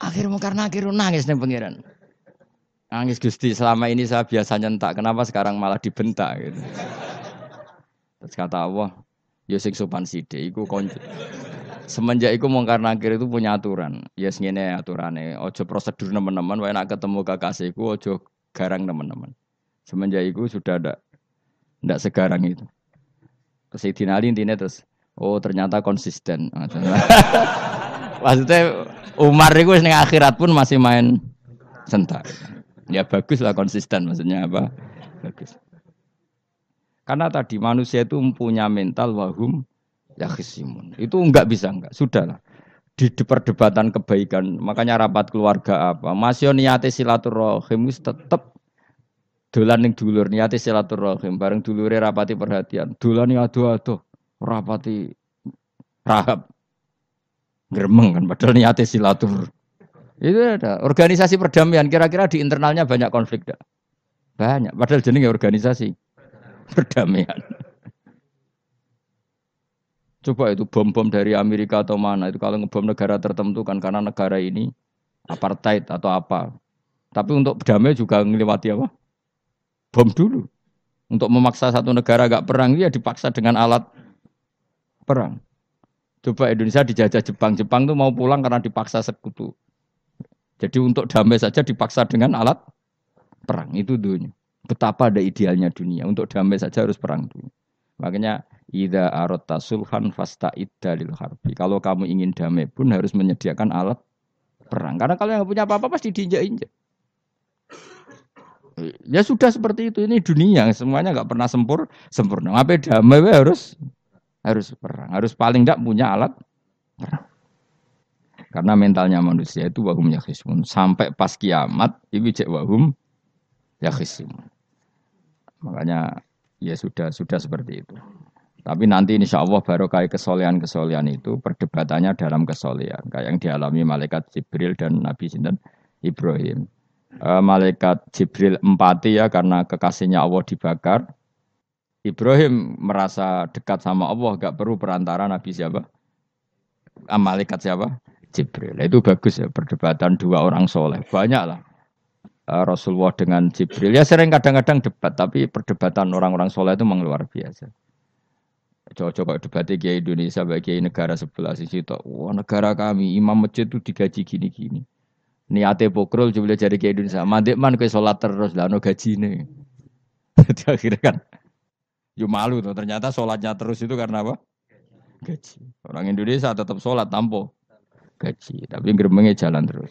Speaker 1: Akhirnya karena akhirnya nangis nih pangeran. Nangis Gusti, selama ini saya biasa nyentak, kenapa sekarang malah dibentak gitu. Terus kata Allah, Yusik ya sopan Sidi iku konco. Semenjak iku mungkar nakir itu punya aturan. Ya yes, ngene aturannya ojo prosedur nemen-nemen wae nak ketemu kakasiku ojo garang nemen-nemen. Semenjak iku sudah ada, ndak segarang itu. Kesidin Ali intinya terus, oh ternyata konsisten. Maksudnya Umar itu akhirat pun masih main sentak. Ya bagus lah konsisten maksudnya apa? Bagus. Karena tadi manusia itu punya mental wahum ya khisimun. Itu enggak bisa enggak. Sudahlah. Di perdebatan kebaikan, makanya rapat keluarga apa? Masih niate silaturahim tetap dolan ning dulur niate silaturahim bareng dulure rapati perhatian. yang adu-adu rapati rahab. Gremeng kan padahal niate silaturahim. Itu ada. Organisasi perdamaian kira-kira di internalnya banyak konflik dah. Banyak. Padahal jenisnya organisasi perdamaian. Coba itu bom-bom dari Amerika atau mana itu kalau ngebom negara tertentu kan karena negara ini apartheid atau apa. Tapi untuk damai juga melewati apa? Bom dulu. Untuk memaksa satu negara gak perang dia ya dipaksa dengan alat perang. Coba Indonesia dijajah Jepang. Jepang tuh mau pulang karena dipaksa sekutu. Jadi untuk damai saja dipaksa dengan alat perang itu dunia. Betapa ada idealnya dunia. Untuk damai saja harus perang dunia. Makanya ida arota sulhan fasta idalil harbi. Kalau kamu ingin damai pun harus menyediakan alat perang. Karena kalau yang punya apa-apa pasti diinjak-injak. Ya sudah seperti itu. Ini dunia semuanya nggak pernah sempur sempurna. Apa damai harus harus perang. Harus paling tidak punya alat perang. Karena mentalnya manusia itu wahum yakhisimun. Sampai pas kiamat ibu cek wahum yakhisimun. Makanya ya sudah sudah seperti itu. Tapi nanti insya Allah baru kayak kesolehan-kesolehan itu perdebatannya dalam kesolehan. Kayak yang dialami malaikat Jibril dan Nabi Sinten Ibrahim. Eh, malaikat Jibril empati ya karena kekasihnya Allah dibakar. Ibrahim merasa dekat sama Allah, gak perlu perantara Nabi siapa? Ah, malaikat siapa? Jibril. Itu bagus ya perdebatan dua orang soleh. Banyak lah eh, Rasulullah dengan Jibril. Ya sering kadang-kadang debat, tapi perdebatan orang-orang soleh itu memang luar biasa. Coba-coba debatnya kayak Indonesia bagi negara sebelah sisi itu. Wah negara kami, imam masjid itu digaji gini-gini. Niatnya pokrol coba jadi kayak Indonesia. Mandek man ke sholat terus, lah no gaji ini. Jadi akhirnya kan, yo malu tuh. Ternyata sholatnya terus itu karena apa? Gaji. Orang Indonesia tetap sholat tampo gaji, tapi gremengnya jalan terus.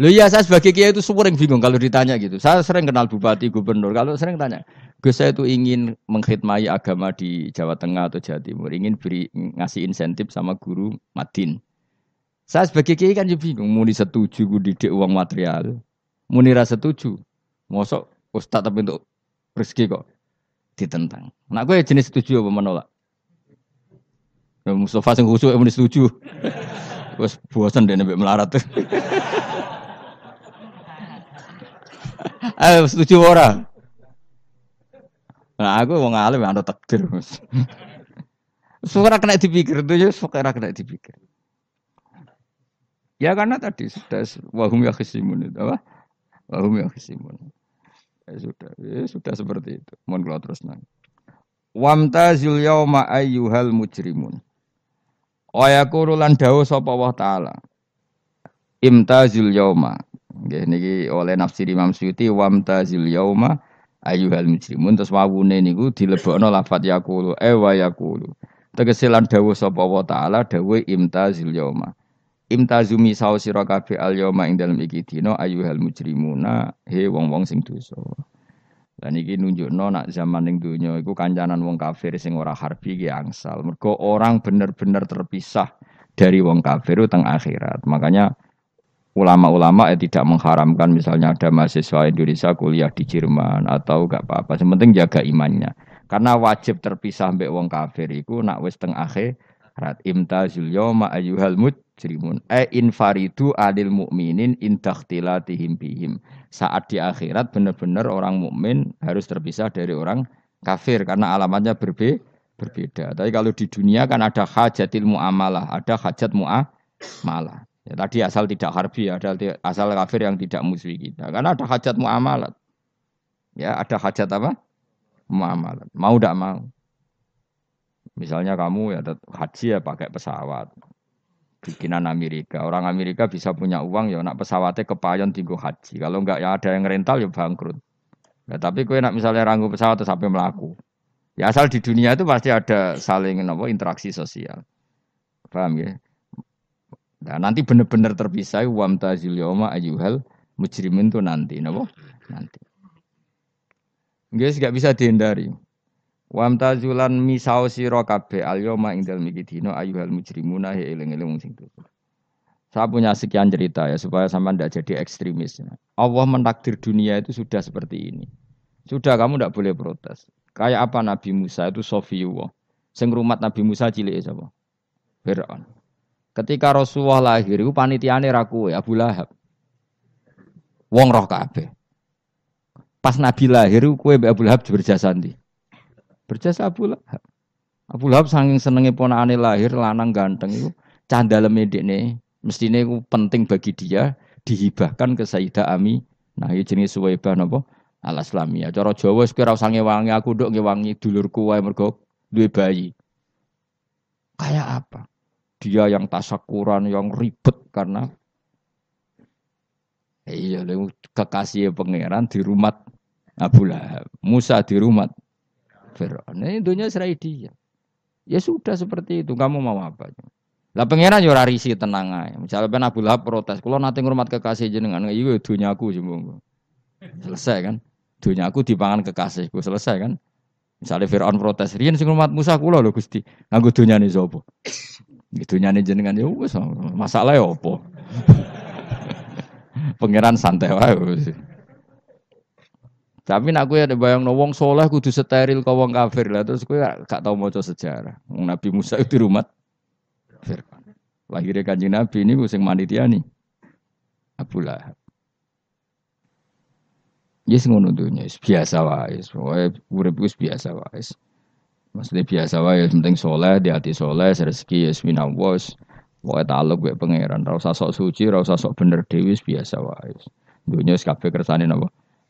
Speaker 1: Lu ya saya sebagai kiai itu sering bingung kalau ditanya gitu. Saya sering kenal bupati, gubernur. Kalau sering tanya, Gus saya itu ingin mengkhidmati agama di Jawa Tengah atau Jawa Timur, ingin beri ngasih insentif sama guru Madin. Saya sebagai kiai kan juga bingung, mau di setuju gue didik uang material, muni rasa setuju, mosok ustadz tapi untuk rezeki kok ditentang. Nah gue ya jenis setuju apa menolak? Ya, Mustafa sing khusus emang ya, disetuju. Wes bosan dene mbek melarat. Ayo setuju orang. Nah, aku wong alim anut takdir. Suara kena dipikir itu ya suara kena dipikir. Ya karena tadi sudah wahum ya khisimun itu apa? Wahum ya khisimun. Ya sudah, ya sudah seperti itu. Mohon kalau terus nang. Wamta zil yauma ayyuhal mujrimun. Wa yaqulu lan dawuh sapa Allah taala. Imtazil yauma. Nggih niki oleh nafsir Imam Suyuti yoma yauma ayyuhal mujrimun terus wawune niku dilebokno lafat yaqulu e wa yaqulu. Tegese lan dawuh sapa Allah taala dawuh imtazil yauma. imtazumi sao sira kabeh al yauma ing dalem iki dina ayyuhal mujrimuna he wong-wong sing dosa ini nunjuk no nak zaman yang donya iku kancanan wong kafir sing ora harbi ki angsal. Mergo orang bener-bener terpisah dari wong kafir teng akhirat. Makanya ulama-ulama ya tidak mengharamkan misalnya ada mahasiswa Indonesia kuliah di Jerman atau gak apa-apa. Yang penting jaga imannya. Karena wajib terpisah mbek wong kafir itu nak wis teng akhirat imtazul yauma ayyuhal mut yujrimun e eh, infaridu alil mukminin indakhtilatihim bihim saat di akhirat benar-benar orang mukmin harus terpisah dari orang kafir karena alamatnya berbe berbeda tapi kalau di dunia kan ada hajatil muamalah ada hajat muamalah ya, tadi asal tidak harbi ada asal kafir yang tidak musuhi kita karena ada hajat muamalah ya ada hajat apa muamalah mau tidak mau misalnya kamu ya haji ya pakai pesawat bikinan Amerika. Orang Amerika bisa punya uang ya nak pesawatnya kepayon tinggu haji. Kalau enggak ya ada yang rental ya bangkrut. Ya, tapi kue nak misalnya ranggu pesawat atau sampai melaku. Ya asal di dunia itu pasti ada saling nopo interaksi sosial. Paham ya? Nah, nanti benar-benar terpisah uam tazil yoma mujrimin tuh nanti, nopo Nanti. Guys, gak bisa dihindari. Wamtazulan misau sira kabeh alyoma ing dalem iki dina ayuhal mujrimuna he eling-eling sing dosa. Saya punya sekian cerita ya supaya sama tidak jadi ekstremis. Allah mentakdir dunia itu sudah seperti ini. Sudah kamu tidak boleh protes. Kayak apa Nabi Musa itu Sofiyullah. Sing rumat Nabi Musa cilik sapa? Firaun. Ketika Rasulullah lahir iku panitiane ra kuwe Abu Lahab. Wong roh kabeh. Pas Nabi lahir kue Abu Lahab berjasa nih. Berjasa Abu Lahab. Abu Lahab saking senenge ponakane lahir lanang ganteng canda lemede nih mestine iku penting bagi dia dihibahkan ke Sayyidah Ami. Nah, iki jenenge Suwaibah napa? Al Aslamiyah. Cara Jawa sekarang ora usah aku nduk ngewangi dulurku wae mergo duwe bayi. Kayak apa? Dia yang tasakuran, yang ribet karena Iya, kekasih pangeran di rumah Abu Lahab. Musa di rumah Fir'aun. Ini dunia serai dia. Ya sudah seperti itu. Kamu mau apa? Lah pangeran yo ya ora risi tenang ae. Misale ben Abu Lahab protes, kula nate ngurmat kekasih jenengan, iki iya, dunyaku jembung. Selesai kan? Dunyaku dipangan kekasihku, selesai kan? Misalnya Fir'aun protes, rian sing ngurmat Musa kula lho Gusti, nganggo dunyane sapa? Iki dunyane jenengan ya wis, masalah ya apa? pangeran santai wae. Tapi nak kowe ya, ada bayang no, wong soleh kudu steril kau wong kafir lah terus kue ya gak tau mau sejarah. Nabi Musa itu rumah Fir'aun. Lahirnya kanji Nabi ini sing tiani. Abu Lahab. Yes ya, ngono dunya, biasa wae, pokoke urip wis biasa wais. Maksudnya biasa wae, penting soleh, di hati soleh, rezeki ya minawos. Wae taluk gue pangeran, rasa sok suci, rasa sok bener dewi biasa wae. Dunia wis kabeh kersane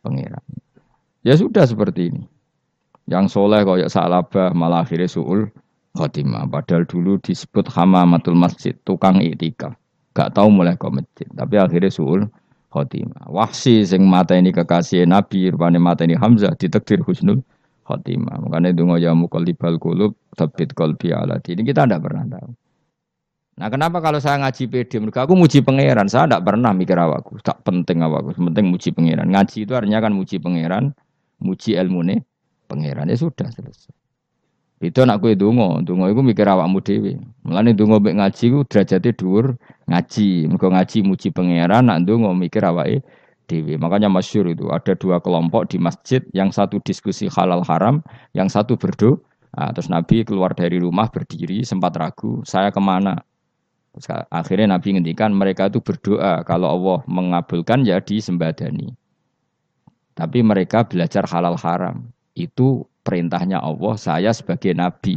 Speaker 1: Pangeran. Ya sudah seperti ini. Yang soleh kayak ya salabah malah akhirnya su'ul khotimah. Padahal dulu disebut hama hamamatul masjid, tukang itika. Gak tahu mulai ke masjid, tapi akhirnya su'ul khotimah. Wahsi sing mata ini kekasih Nabi, rupanya mata ini Hamzah, ditekdir husnul khotimah. Makanya itu ya mukallibal kulub, tabit kolbi ala Ini kita tidak pernah tahu. Nah kenapa kalau saya ngaji pede mereka aku muji pangeran, saya tidak pernah mikir awakku, tak penting awakku, penting muji pangeran. Ngaji itu artinya kan muji pangeran, muji ilmune pangeran ya sudah selesai. Itu anak gue dungo, ngomong itu mikir awakmu dewi. nih dungo ngomong ngaji ku derajatnya dur ngaji. Mergo ngaji muji pangeran, nak ngomong mikir awak dewi. Makanya masyur itu ada dua kelompok di masjid, yang satu diskusi halal haram, yang satu berdoa. Nah, terus Nabi keluar dari rumah berdiri, sempat ragu, saya kemana? Terus akhirnya Nabi ngendikan mereka itu berdoa kalau Allah mengabulkan ya disembadani. Tapi mereka belajar halal haram. Itu perintahnya Allah, saya sebagai nabi.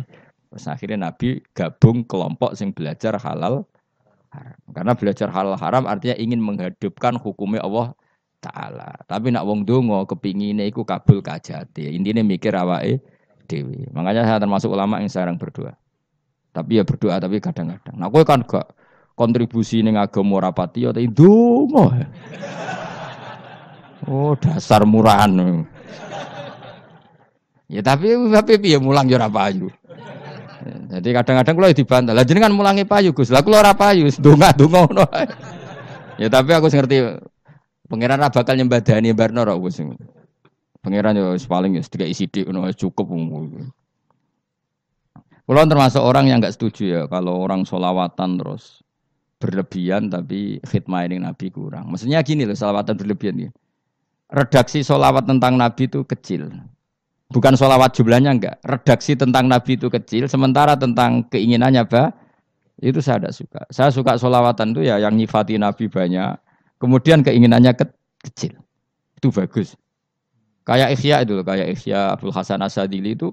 Speaker 1: Terus akhirnya nabi gabung kelompok yang belajar halal haram. Karena belajar halal haram artinya ingin menghadapkan hukumnya Allah taala. Tapi nak wong donga kepinginnya iku kabul kajati. Intinya mikir awake dewi. Makanya saya termasuk ulama yang sekarang berdoa. Tapi ya berdoa tapi kadang-kadang. Nah, gue kan gak kontribusi ini agama rapati ya tapi donga. Oh, dasar murahan. ya tapi tapi ya mulang jurah payu. Jadi kadang-kadang kalau ya dibantah, lah kan mulangi payu Gus. Lah kalau ora payu, dunga donga ya tapi aku ngerti pangeran apa bakal nyembah Dani Barno Gus. Pangeran yang paling yo ya isi di, ngono cukup. Kalau termasuk orang yang nggak setuju ya kalau orang solawatan terus berlebihan tapi khidmah ini Nabi kurang. Maksudnya gini loh, solawatan berlebihan Ya redaksi solawat tentang Nabi itu kecil. Bukan solawat jumlahnya enggak. Redaksi tentang Nabi itu kecil. Sementara tentang keinginannya apa? itu saya tidak suka. Saya suka solawatan itu ya yang nyifati Nabi banyak. Kemudian keinginannya ke kecil. Itu bagus. Kayak Ikhya itu loh. Kayak Ikhya Abdul Hasan Asadili itu.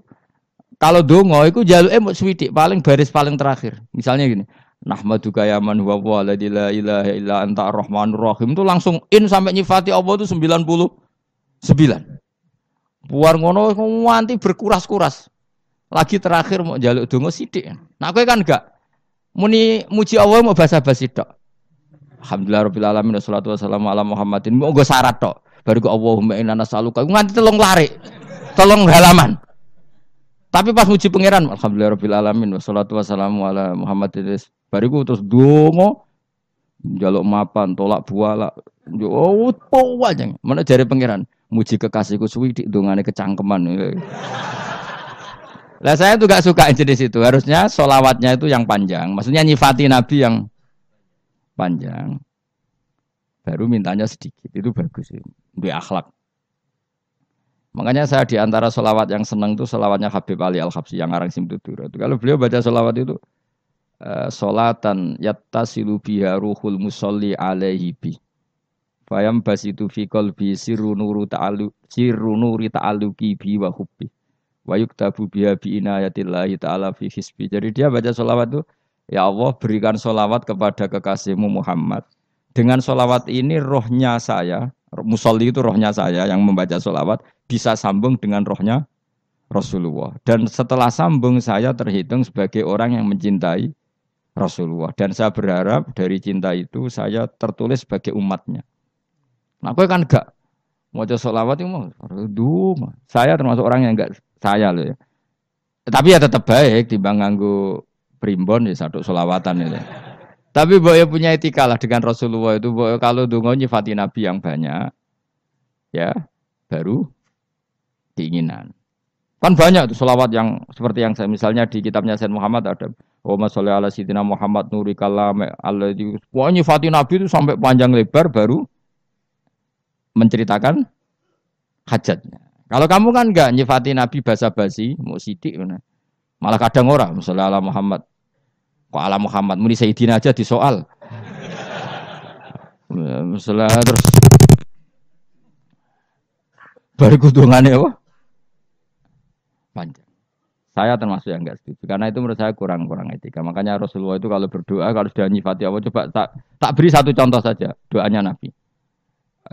Speaker 1: Kalau dongo itu jalur eh, swidik. Paling baris paling terakhir. Misalnya gini. Nahmaduka ya man huwa wa la ilaha illa anta rahmanur rahim itu langsung in sampai nyifati Allah itu 99. Buar ngono nganti berkuras-kuras. Lagi terakhir mau jaluk donga sithik. Nah kowe kan enggak muni muji Allah mau basa-basi tok. Alhamdulillah rabbil alamin wassalatu wassalamu ala Muhammadin. Mau go syarat tok. Baru go Allahumma inna nas'aluka nganti telung lari. Telung halaman. Tapi pas muji pangeran alhamdulillah rabbil alamin wassalatu wassalamu ala Muhammadin. Bariku terus dongo jaluk mapan tolak buala. Oh, tua aja. Mana jari pangeran? Muji kekasihku suwi di dongane kecangkeman. Lah saya tuh gak suka jenis itu. Harusnya solawatnya itu yang panjang. Maksudnya nyifati Nabi yang panjang. Baru mintanya sedikit. Itu bagus sih. lebih akhlak. Makanya saya diantara solawat yang seneng itu solawatnya Habib Ali Al Habsyi yang ngarang Simtudur. Itu kalau beliau baca solawat itu Eh, solatan yattasilu biha ruhul musolli alaihi bi. Fayam basitu fi qalbi sirru nuru ta'alu sirru nuri ta'aluki bi wa hubbi. Wa yuktabu biha bi inayatillahi ta'ala fi hisbi. Jadi dia baca solawat itu, ya Allah berikan solawat kepada kekasihmu Muhammad. Dengan solawat ini rohnya saya, musolli itu rohnya saya yang membaca solawat, bisa sambung dengan rohnya Rasulullah. Dan setelah sambung saya terhitung sebagai orang yang mencintai Rasulullah. Dan saya berharap dari cinta itu saya tertulis sebagai umatnya. Nah, aku kan enggak mau solawat itu mau Saya termasuk orang yang enggak saya loh ya. Tapi ya tetap baik di nganggu primbon ya satu solawatan itu. Ya. Tapi boleh ya punya etika lah dengan Rasulullah itu. Boleh ya kalau dungo nyifati Nabi yang banyak, ya baru keinginan. Kan banyak tuh selawat yang seperti yang saya misalnya di kitabnya Sayyid Muhammad ada Allahumma sholli ala sayyidina Muhammad nuri kalam alladzi wah nyifati nabi itu sampai panjang lebar baru menceritakan hajatnya. Kalau kamu kan enggak nyifati nabi basa-basi, mau sidik Malah kadang orang masalah ala Muhammad. Kok ala Muhammad muni sayyidina aja di soal. misalnya terus baru kudungannya apa? panjang. Saya termasuk yang nggak setuju karena itu menurut saya kurang-kurang etika. Makanya Rasulullah itu kalau berdoa kalau sudah nyifati Allah coba tak tak beri satu contoh saja doanya Nabi.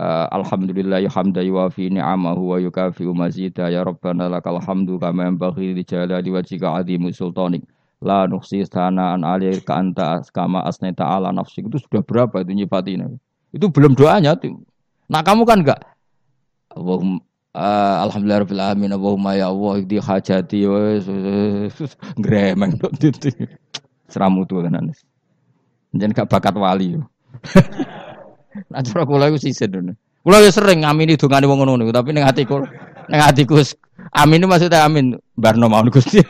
Speaker 1: Uh, eh, Alhamdulillah hamda yuafi ni'amahu wa yukafi umazidah. ya rabbana lakal hamdu kama di jala diwajibkan wajika azimi sultanik la nuksi an alir ka anta kama asneta ala nafsi itu sudah berapa itu nyifati Nabi. Itu belum doanya tuh. Nah kamu kan enggak Allahumma Uh, ah, Alhamdulillahirabbil alamin Allahumma ya Allah di hajati gremeng tok titi. Seramu tuh tenan. Jangan gak bakat wali. nah cara kula iku sisen ngono. Kula ya sering ngamini dongane wong ngono niku, tapi ning atiku ning atiku amin maksudnya amin barno mawon Gusti.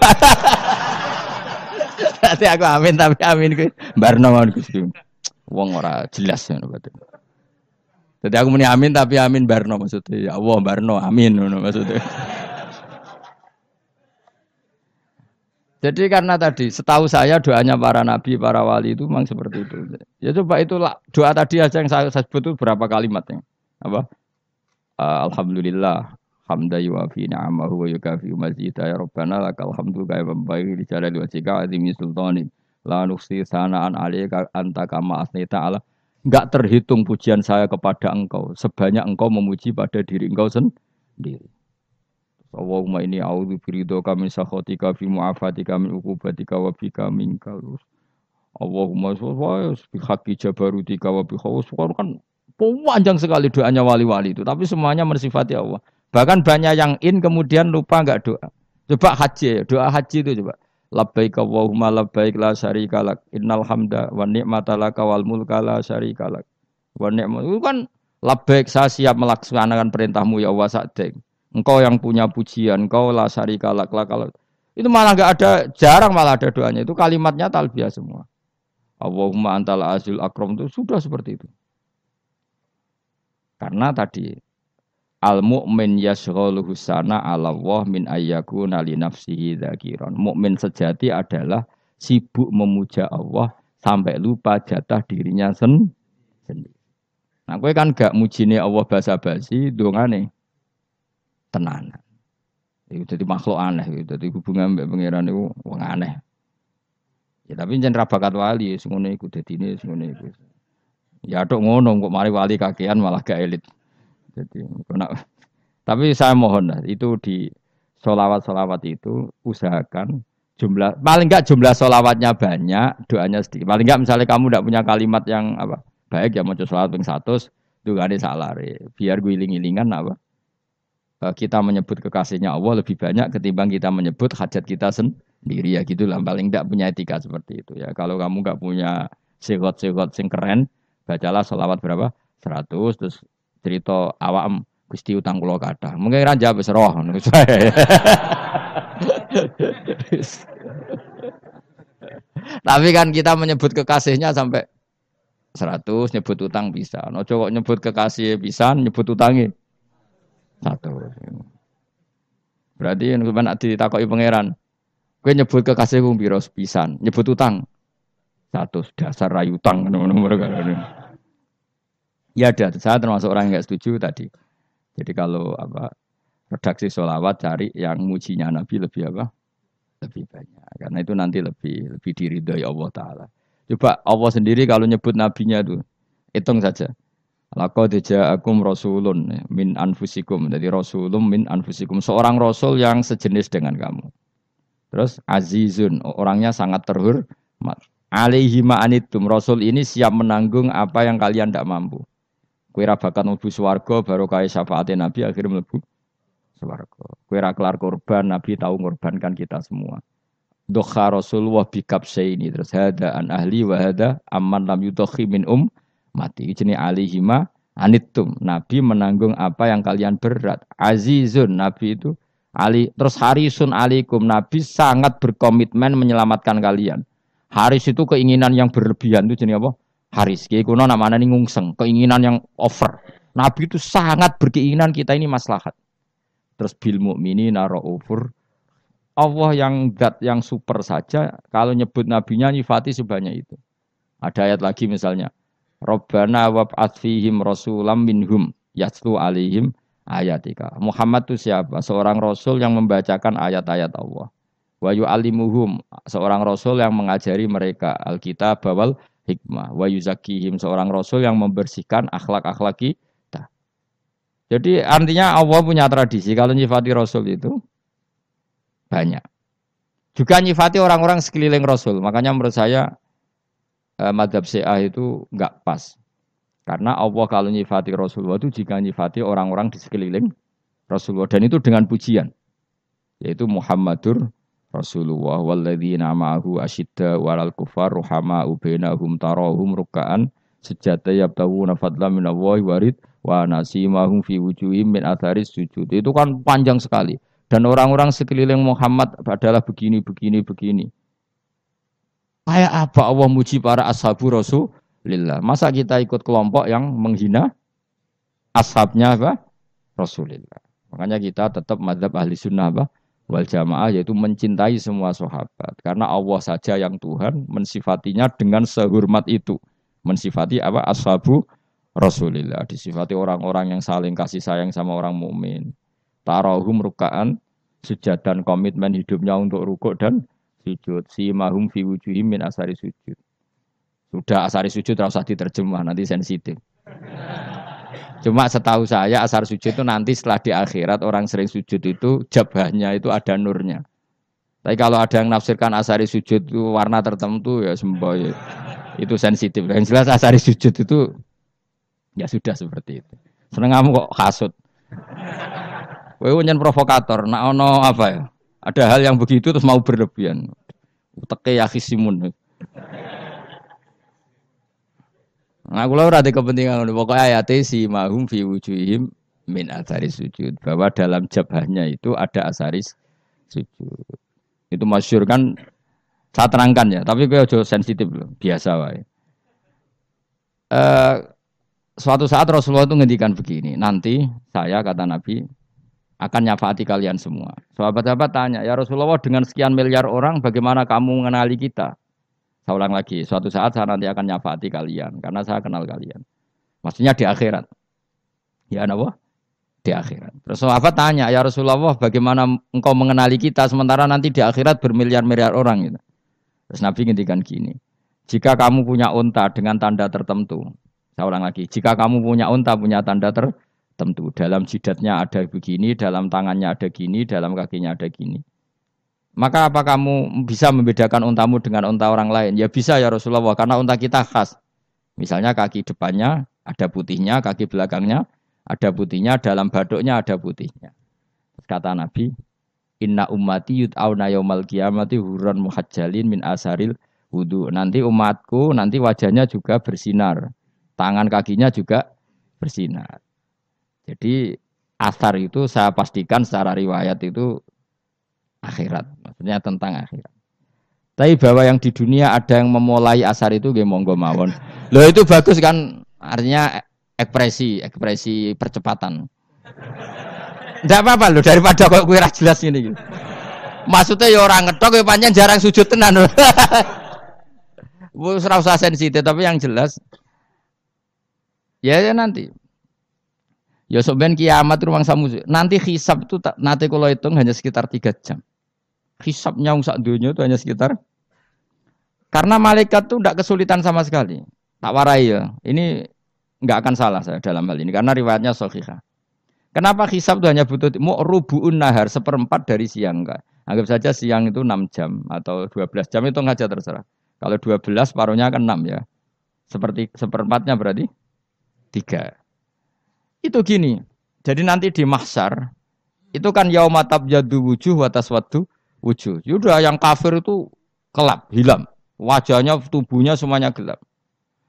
Speaker 1: Berarti aku amin tapi amin kuwi barno mawon Gusti. Wong ora jelas ngono batin. Jadi aku muni amin tapi amin barno maksudnya. Ya Allah barno amin maksudnya. Jadi karena tadi setahu saya doanya para nabi, para wali itu memang seperti itu. Ya coba itu doa tadi aja yang saya, saya sebut itu berapa kalimatnya. Apa? Uh, Alhamdulillah hamda yuafi ni'amahu wa yukafi masjida ya rabbana lakal hamdu kaya membagi di jalan wajika azimi sultanik la nuksi sanaan alaika anta kama asnita ala Enggak terhitung pujian saya kepada engkau sebanyak engkau memuji pada diri engkau sendiri. Allahumma ini a'udzu biridhoka min sakhatika fi mu'afatika min uqubatika wa bika minkal. Allahumma sholli haqqi jabarutika wa bi kan panjang sekali doanya wali-wali itu, tapi semuanya mensifati Allah. Bahkan banyak yang in kemudian lupa enggak doa. Coba haji, doa haji itu coba labbaik Allahumma labbaik la syarika lak innal hamda wa ni'mata laka wal mulka la syarika lak wa ni'mat itu kan labbaik saya siap melaksanakan perintahmu ya Allah sakdeng engkau yang punya pujian engkau la syarika lak la kalau itu malah enggak ada jarang malah ada doanya itu kalimatnya talbiyah semua Allahumma antal azul akram itu sudah seperti itu karena tadi Al mukmin yashghaluhu sana ala Allah min ayyakuna nali nafsihi dzakiran. Mukmin sejati adalah sibuk memuja Allah sampai lupa jatah dirinya sendiri. Nah, gue kan gak mujine Allah basa-basi dongane tenanan. Itu jadi makhluk aneh itu Jadi hubungan mbak pangeran itu wong aneh. Ya tapi jangan rabakat wali, semuanya ikut jadi ini, semuanya ikut. Ya dok ngono, kok mari wali kakean malah gak elit. Jadi nak, tapi saya mohon lah, itu di solawat-solawat itu usahakan jumlah paling enggak jumlah solawatnya banyak, doanya sedikit. Paling enggak misalnya kamu tidak punya kalimat yang apa baik ya mau solawat yang satu, itu gak ada salah. Biar guling ilingan apa eh, kita menyebut kekasihnya Allah lebih banyak ketimbang kita menyebut hajat kita sendiri ya gitulah paling tidak punya etika seperti itu ya kalau kamu nggak punya sehot sehot sing keren bacalah solawat berapa 100 terus cerita awam Gusti utang kulo kata Mungkin raja jawab roh Tapi kan kita menyebut kekasihnya sampai seratus, nyebut utang bisa. No cowok nyebut kekasih bisa, nyebut utangin satu. Berarti yang kemana ditakoki pangeran, gue nyebut kekasihku biros pisan, nyebut utang satu dasar rayutang ngono mereka. Ya ada, saya termasuk orang yang nggak setuju tadi. Jadi kalau apa redaksi sholawat cari yang mujinya Nabi lebih apa? Lebih banyak. Karena itu nanti lebih lebih diridhoi Allah Taala. Coba Allah sendiri kalau nyebut nabinya itu hitung saja. Laqad ja'akum rasulun min anfusikum. Jadi rasulun min anfusikum, seorang rasul yang sejenis dengan kamu. Terus azizun, orangnya sangat terhormat. Alihima anitum rasul ini siap menanggung apa yang kalian tidak mampu. Kue rabakan bakat mlebu swarga kaya syafaate Nabi akhirnya mlebu swarga. Kue ra kelar korban, Nabi tahu ngorbankan kita semua. Dokha Rasulullah bikap ini terus hada an ahli wa hada aman lam yudokhi min um mati. Ini alihima anittum. Nabi menanggung apa yang kalian berat. Azizun Nabi itu Ali terus harisun alikum Nabi sangat berkomitmen menyelamatkan kalian. Haris itu keinginan yang berlebihan itu jenis apa? Haris kayak kuno namanya ini ngungseng, keinginan yang over. Nabi itu sangat berkeinginan kita ini maslahat. Terus bil mukmini naro over. Allah yang dat yang super saja kalau nyebut nabinya nyifati sebanyak itu. Ada ayat lagi misalnya, Robbana wab atfihim rasulam minhum yatlu alihim ayatika. Muhammad itu siapa? Seorang rasul yang membacakan ayat-ayat Allah. Wa alimuhum seorang rasul yang mengajari mereka Alkitab bawal hikmah. Wa yuzakihim seorang rasul yang membersihkan akhlak-akhlak kita. Jadi artinya Allah punya tradisi kalau nyifati rasul itu banyak. Juga nyifati orang-orang sekeliling rasul. Makanya menurut saya eh, madhab Syiah itu nggak pas. Karena Allah kalau nyifati Rasulullah itu jika nyifati orang-orang di sekeliling Rasulullah dan itu dengan pujian yaitu Muhammadur Rasulullah walladzina ma'ahu asyidda waral kufar ruhama ubainahum tarahum ruka'an sejata yabtahuna nafadla minallahi warid wa nasimahum fi wujuhim min atharis sujud. Itu kan panjang sekali. Dan orang-orang sekeliling Muhammad adalah begini, begini, begini. Kayak apa Allah muji para ashabu Rasulillah. Masa kita ikut kelompok yang menghina ashabnya apa? Rasulillah. Makanya kita tetap madhab ahli sunnah apa? wal jamaah yaitu mencintai semua sahabat karena Allah saja yang Tuhan mensifatinya dengan sehormat itu mensifati apa ashabu Rasulillah disifati orang-orang yang saling kasih sayang sama orang mukmin tarahum rukaan sujud dan komitmen hidupnya untuk rukuk dan sujud si mahum fi wujuhim min asari sujud sudah asari sujud terus usah diterjemah nanti sensitif Cuma setahu saya asar sujud itu nanti setelah di akhirat orang sering sujud itu jabahnya itu ada nurnya. Tapi kalau ada yang nafsirkan asari sujud itu warna tertentu ya semboy itu sensitif. Yang jelas asari sujud itu ya sudah seperti itu. Seneng kamu kok kasut. Kowe nyen provokator, nak ono apa ya? Ada hal yang begitu terus mau berlebihan. Teke ya simun. Nah, kalau ora kepentingan kepentingan pokoknya ayat si mahum fi wujuhim min asari sujud bahwa dalam jabahnya itu ada asaris sujud. Itu masyur kan saya terangkan ya, tapi gue jauh sensitif loh, biasa wae. Uh, suatu saat Rasulullah itu ngendikan begini, nanti saya kata Nabi akan nyafati kalian semua. Sahabat-sahabat tanya, ya Rasulullah dengan sekian miliar orang bagaimana kamu mengenali kita? Saya ulang lagi, suatu saat saya nanti akan nyafati kalian karena saya kenal kalian. Maksudnya di akhirat. Ya napa? Di akhirat. Terus sahabat tanya, "Ya Rasulullah, bagaimana engkau mengenali kita sementara nanti di akhirat bermiliar-miliar orang gitu?" Terus Nabi ngintikan gini, "Jika kamu punya unta dengan tanda tertentu, saya ulang lagi, jika kamu punya unta punya tanda tertentu, dalam jidatnya ada begini, dalam tangannya ada gini, dalam kakinya ada gini." Maka apa kamu bisa membedakan untamu dengan unta orang lain? Ya bisa ya Rasulullah, karena unta kita khas. Misalnya kaki depannya ada putihnya, kaki belakangnya ada putihnya, dalam badoknya ada putihnya. Kata Nabi, Inna ummati yud'auna yaumal kiamati huron muhajjalin min asaril wudhu. Nanti umatku, nanti wajahnya juga bersinar. Tangan kakinya juga bersinar. Jadi asar itu saya pastikan secara riwayat itu akhirat, maksudnya tentang akhirat. Tapi bahwa yang di dunia ada yang memulai asar itu gak monggo mawon. Loh itu bagus kan? Artinya ekspresi, ekspresi percepatan. Tidak apa-apa loh daripada kok kue jelas ini. Gitu. Maksudnya ya orang ngetok ya panjang jarang sujud tenan. Wis ora usah sensitif tapi yang jelas ya, ya nanti. Ya kiamat rumang samu. Nanti hisab itu nanti kalau hitung hanya sekitar tiga jam hisapnya sak dunia itu hanya sekitar karena malaikat tuh tidak kesulitan sama sekali. Tak warai ya. Ini nggak akan salah saya dalam hal ini karena riwayatnya sahihah. Kenapa hisap tuh hanya butuh mau rubuun nahar seperempat dari siang enggak? Anggap saja siang itu 6 jam atau 12 jam itu ngajak terserah. Kalau 12 paruhnya akan 6 ya. Seperti seperempatnya berarti tiga Itu gini. Jadi nanti di mahsyar itu kan yaumatab jadu wujuh wataswadu waktu wujud. Yaudah yang kafir itu kelap, hilam. Wajahnya, tubuhnya semuanya gelap.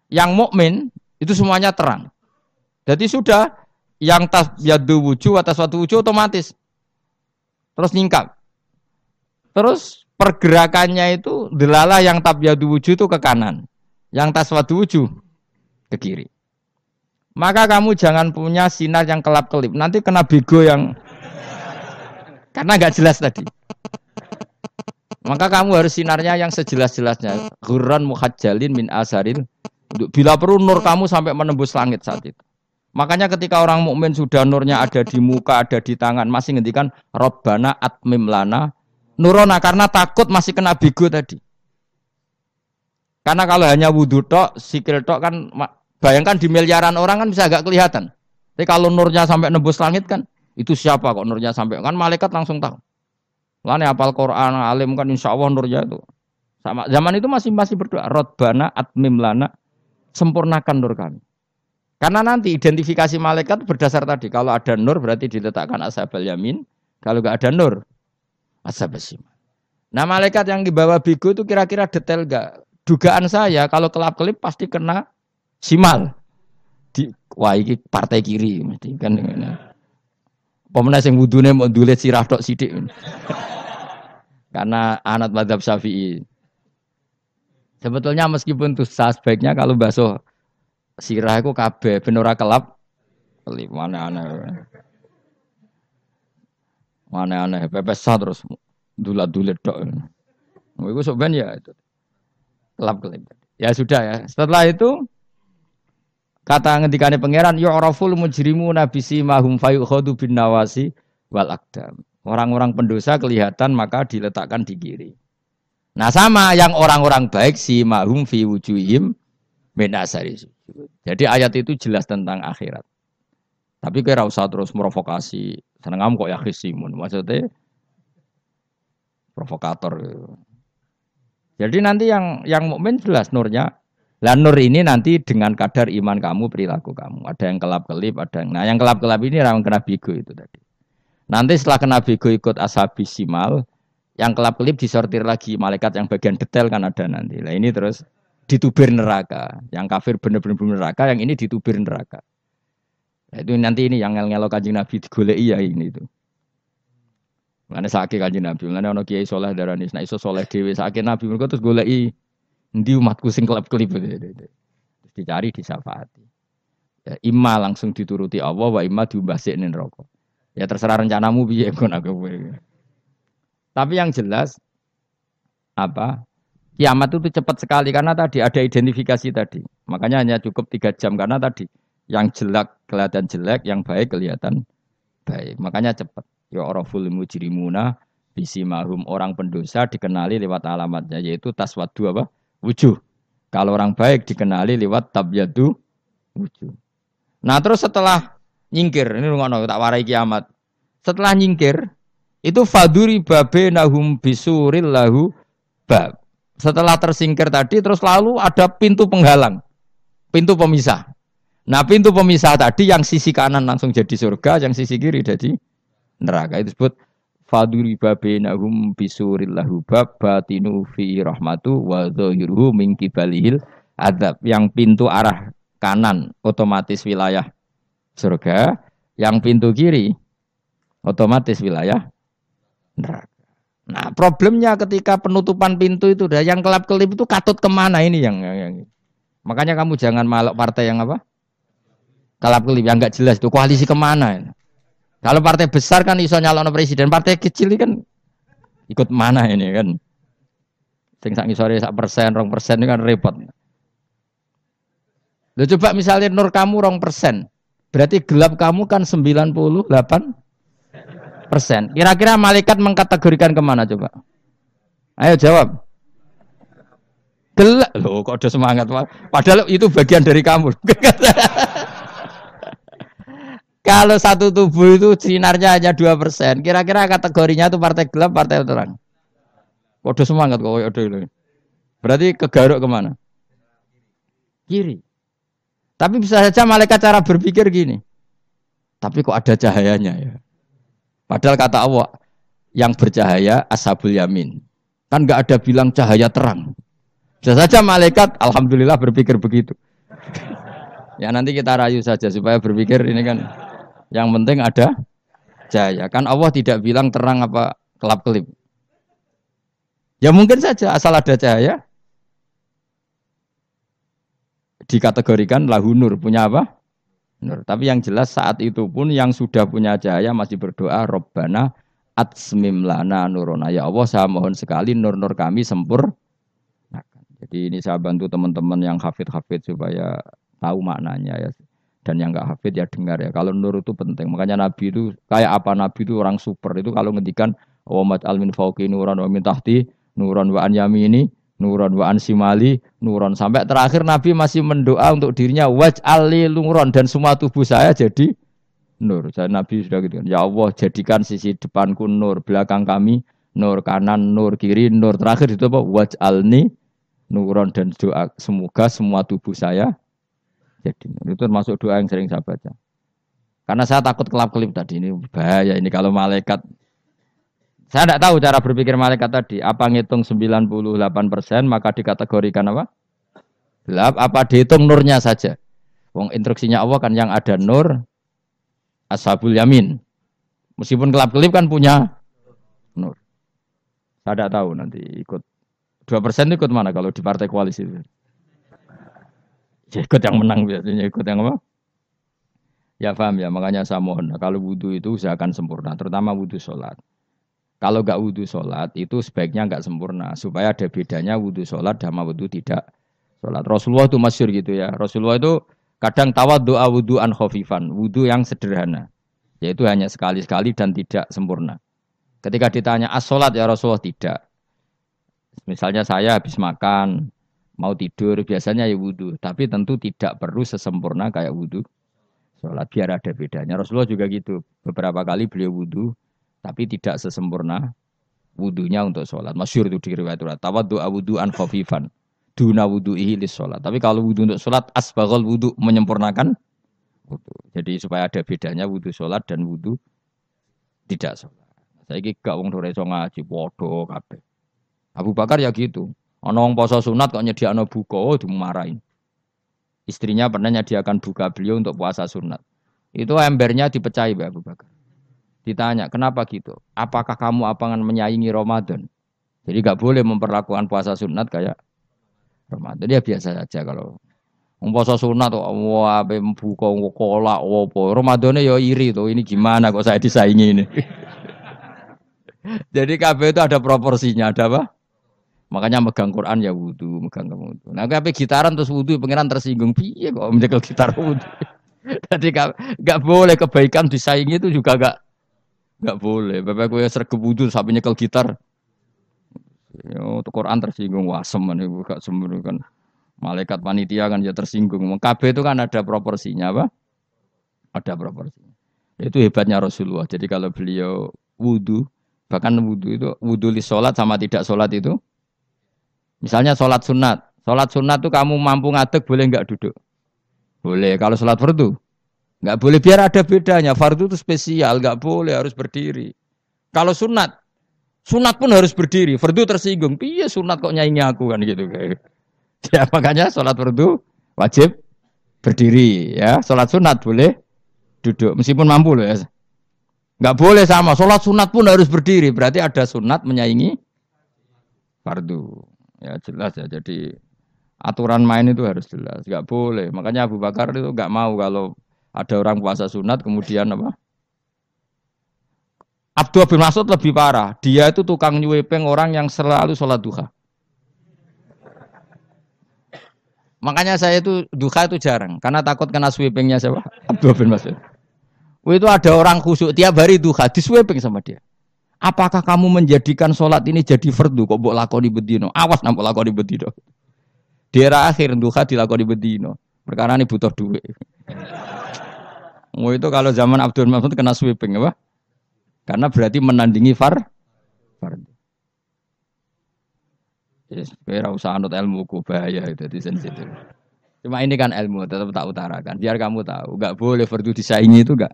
Speaker 1: Yang mukmin itu semuanya terang. Jadi sudah yang tas yadu wujud atas suatu wujud otomatis terus nyingkap. Terus pergerakannya itu delalah yang tabyadu wujud itu ke kanan, yang taswadu wujud ke kiri. Maka kamu jangan punya sinar yang kelap-kelip. Nanti kena bego yang karena nggak jelas tadi. Maka kamu harus sinarnya yang sejelas-jelasnya. Ghurran muhajjalin min asaril. Bila perlu nur kamu sampai menembus langit saat itu. Makanya ketika orang mukmin sudah nurnya ada di muka, ada di tangan, masih ngendikan Robbana atmim lana nurona karena takut masih kena bigo tadi. Karena kalau hanya wudhu tok, sikil tok kan bayangkan di miliaran orang kan bisa agak kelihatan. Tapi kalau nurnya sampai nembus langit kan itu siapa kok nurnya sampai kan malaikat langsung tahu. Lain apal Quran, alim kan insya Allah nurnya itu. Sama zaman itu masih masih berdoa. Rodbana atmim lana sempurnakan nur kami. Karena nanti identifikasi malaikat berdasar tadi. Kalau ada nur berarti diletakkan asabal yamin. Kalau nggak ada nur, asabal siman. Nah malaikat yang dibawa bigo itu kira-kira detail gak? Dugaan saya kalau kelap kelip pasti kena simal. Di, wah ini partai kiri mesti kan. Pemenang yang wudhunya mau dulet sirah tok sidik. Karena anak madhab syafi'i. Sebetulnya meskipun sah sebaiknya kalau basuh sirah itu kabeh benora kelap kelip mana aneh mana aneh sah terus dulat dulet tok itu sebenarnya ya itu kelap kelip ya sudah ya setelah itu Kata ngendikane pangeran yu'raful mahum bisimahum fayukhadu bin nawasi wal akdam. Orang-orang pendosa kelihatan maka diletakkan di kiri. Nah sama yang orang-orang baik si mahum fi wujuhim min asari Jadi ayat itu jelas tentang akhirat. Tapi kira usah terus provokasi. Seneng kamu kok ya khisimun. Maksudnya provokator. Jadi nanti yang yang mukmin jelas nurnya lah nur ini nanti dengan kadar iman kamu, perilaku kamu. Ada yang kelap-kelip, ada yang... Nah yang kelap-kelip ini orang kena bigo itu tadi. Nanti setelah kena bigo ikut ashabi simal, yang kelap-kelip disortir lagi. Malaikat yang bagian detail kan ada nanti. Lah ini terus ditubir neraka. Yang kafir bener-bener neraka, yang ini ditubir neraka. Nah, itu nanti ini yang ngelok ngelok kanjeng Nabi digoleki iya ini itu. Mana sakit kanjeng Nabi, mana ono kiai soleh darah nih, nah iso soleh dewi sakit Nabi mereka terus i di umatku sing kelap-kelip. Gitu, gitu, gitu. Terus dicari syafaat Ya, Ima langsung dituruti Allah, wa imma ini rokok. Ya terserah rencanamu biye kon aku Tapi yang jelas apa kiamat itu cepat sekali karena tadi ada identifikasi tadi. Makanya hanya cukup tiga jam karena tadi yang jelek kelihatan jelek, yang baik kelihatan baik. Makanya cepat. Ya orang muna, mujrimuna mahrum orang pendosa dikenali lewat alamatnya yaitu taswadu apa? wujuh. Kalau orang baik dikenali lewat tabyadu wujuh. Nah terus setelah nyingkir, ini ngono tak warai kiamat. Setelah nyingkir, itu faduri babe nahum bisuril lahu bab. Setelah tersingkir tadi, terus lalu ada pintu penghalang, pintu pemisah. Nah pintu pemisah tadi yang sisi kanan langsung jadi surga, yang sisi kiri jadi neraka. Itu disebut faduri babainahum nahum bisurillahu bab batinu fi rahmatu wa zahiruhu min kibalihil adab yang pintu arah kanan otomatis wilayah surga yang pintu kiri otomatis wilayah neraka nah problemnya ketika penutupan pintu itu udah yang kelap kelip itu katut kemana ini yang, yang, yang. makanya kamu jangan malok partai yang apa kelap kelip yang nggak jelas itu koalisi kemana ini. Kalau partai besar kan iso nyalon presiden, partai kecil kan ikut mana ini kan? Sing sak ngisore sak persen, rong persen itu kan repot. Lo coba misalnya nur kamu rong persen, berarti gelap kamu kan 98 persen. Kira-kira malaikat mengkategorikan kemana coba? Ayo jawab. Gelap, loh kok ada semangat. Padahal itu bagian dari kamu. Kalau satu tubuh itu sinarnya hanya dua persen, kira-kira kategorinya itu partai gelap, partai terang. Waduh semangat kok, waduh ini. Berarti kegaruk kemana? Kiri. Tapi bisa saja malaikat cara berpikir gini. Tapi kok ada cahayanya ya? Padahal kata Allah, yang bercahaya ashabul yamin. Kan nggak ada bilang cahaya terang. Bisa saja malaikat, alhamdulillah berpikir begitu. ya nanti kita rayu saja supaya berpikir ini kan yang penting ada jaya. Kan Allah tidak bilang terang apa kelap-kelip. Ya mungkin saja asal ada cahaya dikategorikan lahu nur punya apa? Nur. Tapi yang jelas saat itu pun yang sudah punya cahaya masih berdoa Robbana atsmim lana nurona. Ya Allah saya mohon sekali nur-nur kami sempur. Jadi ini saya bantu teman-teman yang hafid-hafid supaya tahu maknanya ya dan yang nggak hafid ya dengar ya kalau nur itu penting makanya nabi itu kayak apa nabi itu orang super itu kalau ngendikan wamat al min fauqi nuran wa min tahti nuran wa an ini, nuran wa an simali nuran sampai terakhir nabi masih mendoa untuk dirinya waj ali nuran dan semua tubuh saya jadi nur saya nabi sudah gitu kan, ya Allah jadikan sisi depanku nur belakang kami nur kanan nur kiri nur terakhir itu apa waj alni nuran dan doa semoga semua tubuh saya jadi itu termasuk doa yang sering saya baca karena saya takut kelap kelip tadi ini bahaya ini kalau malaikat saya tidak tahu cara berpikir malaikat tadi apa ngitung 98% maka dikategorikan apa gelap apa dihitung nurnya saja Wong instruksinya Allah kan yang ada nur ashabul yamin meskipun kelap kelip kan punya nur saya tidak tahu nanti ikut 2% ikut mana kalau di partai koalisi itu Ya, ikut yang menang biasanya ikut yang apa? Ya paham ya, makanya saya mohon nah, kalau wudhu itu usahakan sempurna, terutama wudhu sholat. Kalau nggak wudhu sholat itu sebaiknya nggak sempurna supaya ada bedanya wudhu sholat sama wudhu tidak sholat. Rasulullah itu masyur gitu ya. Rasulullah itu kadang tawad doa wudhu an khofifan, wudhu yang sederhana, yaitu hanya sekali-sekali dan tidak sempurna. Ketika ditanya as sholat ya Rasulullah tidak. Misalnya saya habis makan, mau tidur biasanya ya wudhu tapi tentu tidak perlu sesempurna kayak wudhu sholat biar ada bedanya Rasulullah juga gitu beberapa kali beliau wudhu tapi tidak sesempurna wudhunya untuk sholat masyur itu di riwayat tawaddu an khafifan duna wudhu ihi sholat tapi kalau wudhu untuk sholat asbagol wudhu menyempurnakan wudhu jadi supaya ada bedanya wudhu sholat dan wudhu tidak sholat saya kira gak wong dore ngaji bodoh kabeh Abu Bakar ya gitu Ana wong poso sunat kok nyediakno buka, oh dimarahin. Istrinya pernah nyediakan buka beliau untuk puasa sunat. Itu embernya dipecahi Mbak Abu Bakar. Ditanya, "Kenapa gitu? Apakah kamu apangan menyayangi Ramadan?" Jadi gak boleh memperlakukan puasa sunat kayak Ramadan. dia ya biasa saja kalau Wong poso sunat kok wah ape kok kolak apa. Ramadane ya iri tuh. Ini gimana kok saya disaingi ini. Jadi KB itu ada proporsinya, ada apa? Makanya megang Quran ya wudhu, megang kamu wudhu. Nah, kayak gitaran terus wudhu, pengiran tersinggung. Piye kok menjaga gitar wudhu? Jadi gak, gak boleh kebaikan disaingi itu juga gak gak boleh. Bapak gue serke wudhu sampai nyekel gitar. Ya, tuh Quran tersinggung semen ibu gak semen. kan. Malaikat panitia kan ya tersinggung. KB itu kan ada proporsinya, apa? Ada proporsinya. Itu hebatnya Rasulullah. Jadi kalau beliau wudhu, bahkan wudhu itu wudhu li sholat sama tidak sholat itu Misalnya sholat sunat. Sholat sunat tuh kamu mampu ngadeg boleh nggak duduk? Boleh. Kalau sholat fardu nggak boleh. Biar ada bedanya. Fardu itu spesial, nggak boleh harus berdiri. Kalau sunat, sunat pun harus berdiri. Fardu tersinggung. Iya sunat kok nyanyi aku kan gitu. Ya makanya sholat fardu wajib berdiri ya. Sholat sunat boleh duduk meskipun mampu loh ya. Nggak boleh sama. Sholat sunat pun harus berdiri. Berarti ada sunat menyaingi fardu. Ya jelas ya. Jadi aturan main itu harus jelas. nggak boleh. Makanya Abu Bakar itu nggak mau kalau ada orang puasa sunat kemudian apa? Abdul bin Mas'ud lebih parah. Dia itu tukang nyuweping orang yang selalu sholat duha. Makanya saya itu duha itu jarang karena takut kena sweepingnya siapa? Abdul bin Mas'ud. Itu ada orang khusyuk tiap hari duha disweeping sama dia. Apakah kamu menjadikan sholat ini jadi fardu kok buat lakoni bedino? Awas nampak lakoni bedino. era akhir duha dilakoni bedino. Perkara ini butuh duit. Mau itu kalau zaman Abdul Mas'ud kena sweeping apa? Karena berarti menandingi far fardu. Yes, kira usah anut bahaya itu di sensitif. Cuma ini kan ilmu, tetap tak utarakan. Biar kamu tahu, nggak boleh fardu disaingi itu nggak.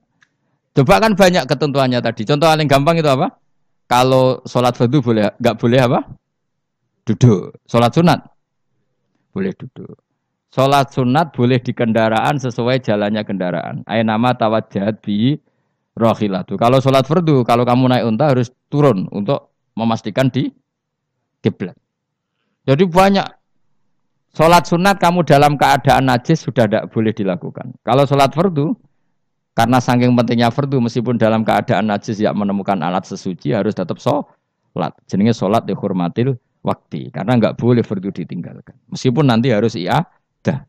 Speaker 1: Coba kan banyak ketentuannya tadi. Contoh paling gampang itu apa? kalau sholat fardu boleh nggak boleh apa? Duduk. Sholat sunat boleh duduk. Sholat sunat boleh di kendaraan sesuai jalannya kendaraan. Ayat nama tawat jahat bi rohilatu. Kalau sholat fardu, kalau kamu naik unta harus turun untuk memastikan di kiblat. Jadi banyak sholat sunat kamu dalam keadaan najis sudah tidak boleh dilakukan. Kalau sholat fardu karena saking pentingnya fardu meskipun dalam keadaan najis tidak ya menemukan alat sesuci harus tetap sholat. Jenenge sholat dihormatil waktu. Karena nggak boleh fardu ditinggalkan. Meskipun nanti harus iya dah.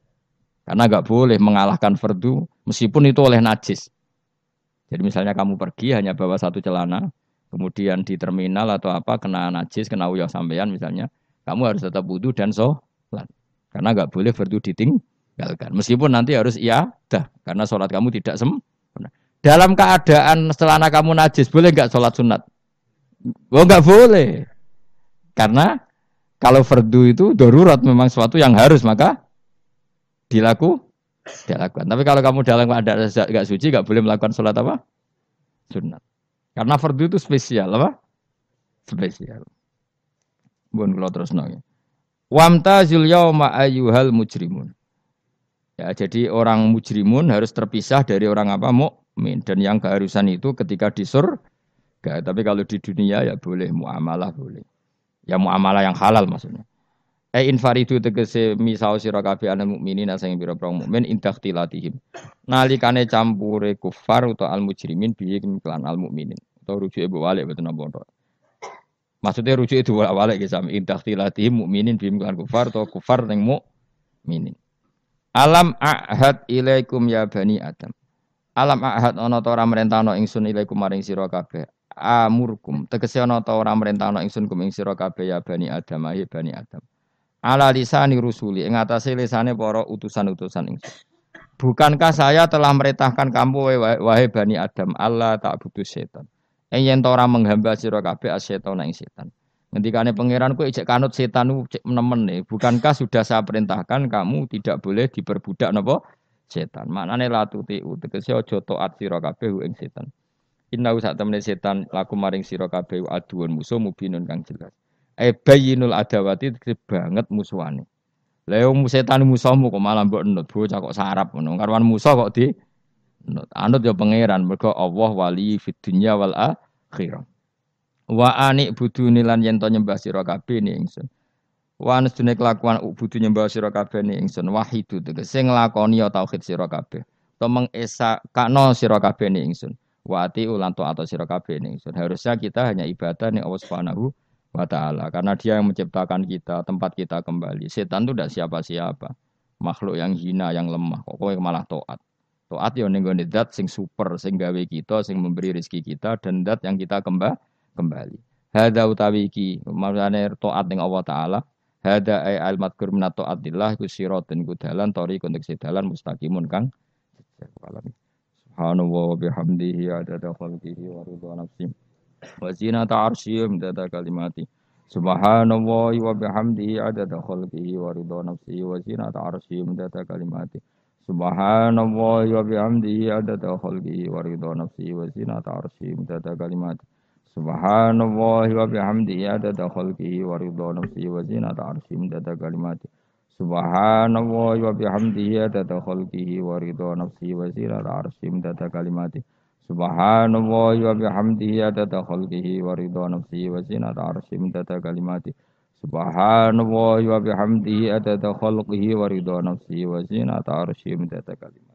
Speaker 1: Karena nggak boleh mengalahkan fardu meskipun itu oleh najis. Jadi misalnya kamu pergi hanya bawa satu celana, kemudian di terminal atau apa kena najis, kena uyah sampean misalnya, kamu harus tetap wudhu dan sholat. Karena nggak boleh fardu ditinggalkan. Meskipun nanti harus iya dah karena sholat kamu tidak sempurna dalam keadaan selana kamu najis boleh nggak sholat sunat? Oh nggak boleh, karena kalau fardu itu darurat memang sesuatu yang harus maka dilaku dilakukan. Tapi kalau kamu dalam keadaan nggak suci nggak boleh melakukan sholat apa? Sunat. Karena fardu itu spesial apa? Spesial. Bukan kalau terus nongi. Wamta yauma ayuhal mujrimun. Ya, jadi orang mujrimun harus terpisah dari orang apa? Mu mukmin dan yang keharusan itu ketika di surga. Tapi kalau di dunia ya boleh muamalah boleh. Ya muamalah yang halal maksudnya. eh infaridu tegese misau sira kabeh ana mukminin sing biro prong mukmin indakhtilatihim. Nalikane campure kufar atau al mujrimin bihi kelan al mukminin. atau rujuk ibu wale mboten napa tok. Maksudnya rujuke diwalik ge sami indakhtilatihim mukminin bihi kelan kufar atau kufar ning mukminin. Alam ahad ilaikum ya bani Adam. Alam ahad ana ta ora merentano ingsun ilaikum maring sira kabeh. Amurkum tegese ana ta ora merentano ingsun kum ing sira kabeh ya bani Adam ahi bani Adam. Ala lisani rusuli ing atase lisane para utusan-utusan ingsun. Bukankah saya telah merintahkan kamu wahai bani Adam Allah tak butuh setan. Ing yen ora menghamba sira kabeh asetan ing setan. Ngendikane pangeran ku ijek kanut setan ku menemen Bukankah sudah saya perintahkan kamu tidak boleh diperbudak napa setan. Maknane la tuti utegese aja taat sira kabeh ing setan. Inna sak temene setan laku maring sira kabeh aduun musuh mubinun kang jelas. E eh, bayinul adawati banget musuhane. Lah yo setan musuhmu kok malah mbok nut bocah kok sarap ngono. Karwan musuh kok di nut. Anut yo ya pangeran mergo Allah wali fid dunya wal akhirah. Wa anik budunilan yen to nyembah sira kabeh ning ingsun. Wan sedune kelakuan ubudu nyembah sira kabeh ni ingsun wahidu tegese nglakoni ya tauhid sira kabeh. To mengesa kakno sira kabeh ni ingsun. Wati ulan atau sira kabeh ni ingsun. Harusnya kita hanya ibadah ni Allah Subhanahu wa taala karena dia yang menciptakan kita, tempat kita kembali. Setan tuh tidak siapa-siapa. Makhluk yang hina, yang lemah kok kowe malah toat. Taat yo ya ning gone zat sing super, sing gawe kita, sing memberi rezeki kita dan zat yang kita kembali. kembali. Hada utawi iki, maksudane taat ning Allah taala Hada ay al madkur min taatillah ku siratun ku dalan tariqun tegese dalan mustaqimun kang Subhanallah wa bihamdihi adada khalqihi wa ridha nafsi wa zinata arsyi adada kalimati Subhanallah wa bihamdihi adada khalqihi wa ridha nafsi wa zinata arsyi adada kalimati Subhanallah wa bihamdihi adada khalqihi wa ridha nafsi wa zinata arsyi adada kalimati Subhanallah wa bihamdihi adada khalqihi wa ridha nafsihi wa zinata arsyih adada kalimati. Subhanallah wa bihamdihi adada khalqihi wa ridha nafsihi wa zinata arsyih adada kalimati. Subhanallah wa bihamdihi adada khalqihi wa ridha nafsihi wa zinata arsyih adada kalimati. Subhanallah wa bihamdihi adada khalqihi wa ridha nafsihi wa zinata arsyih adada kalimati.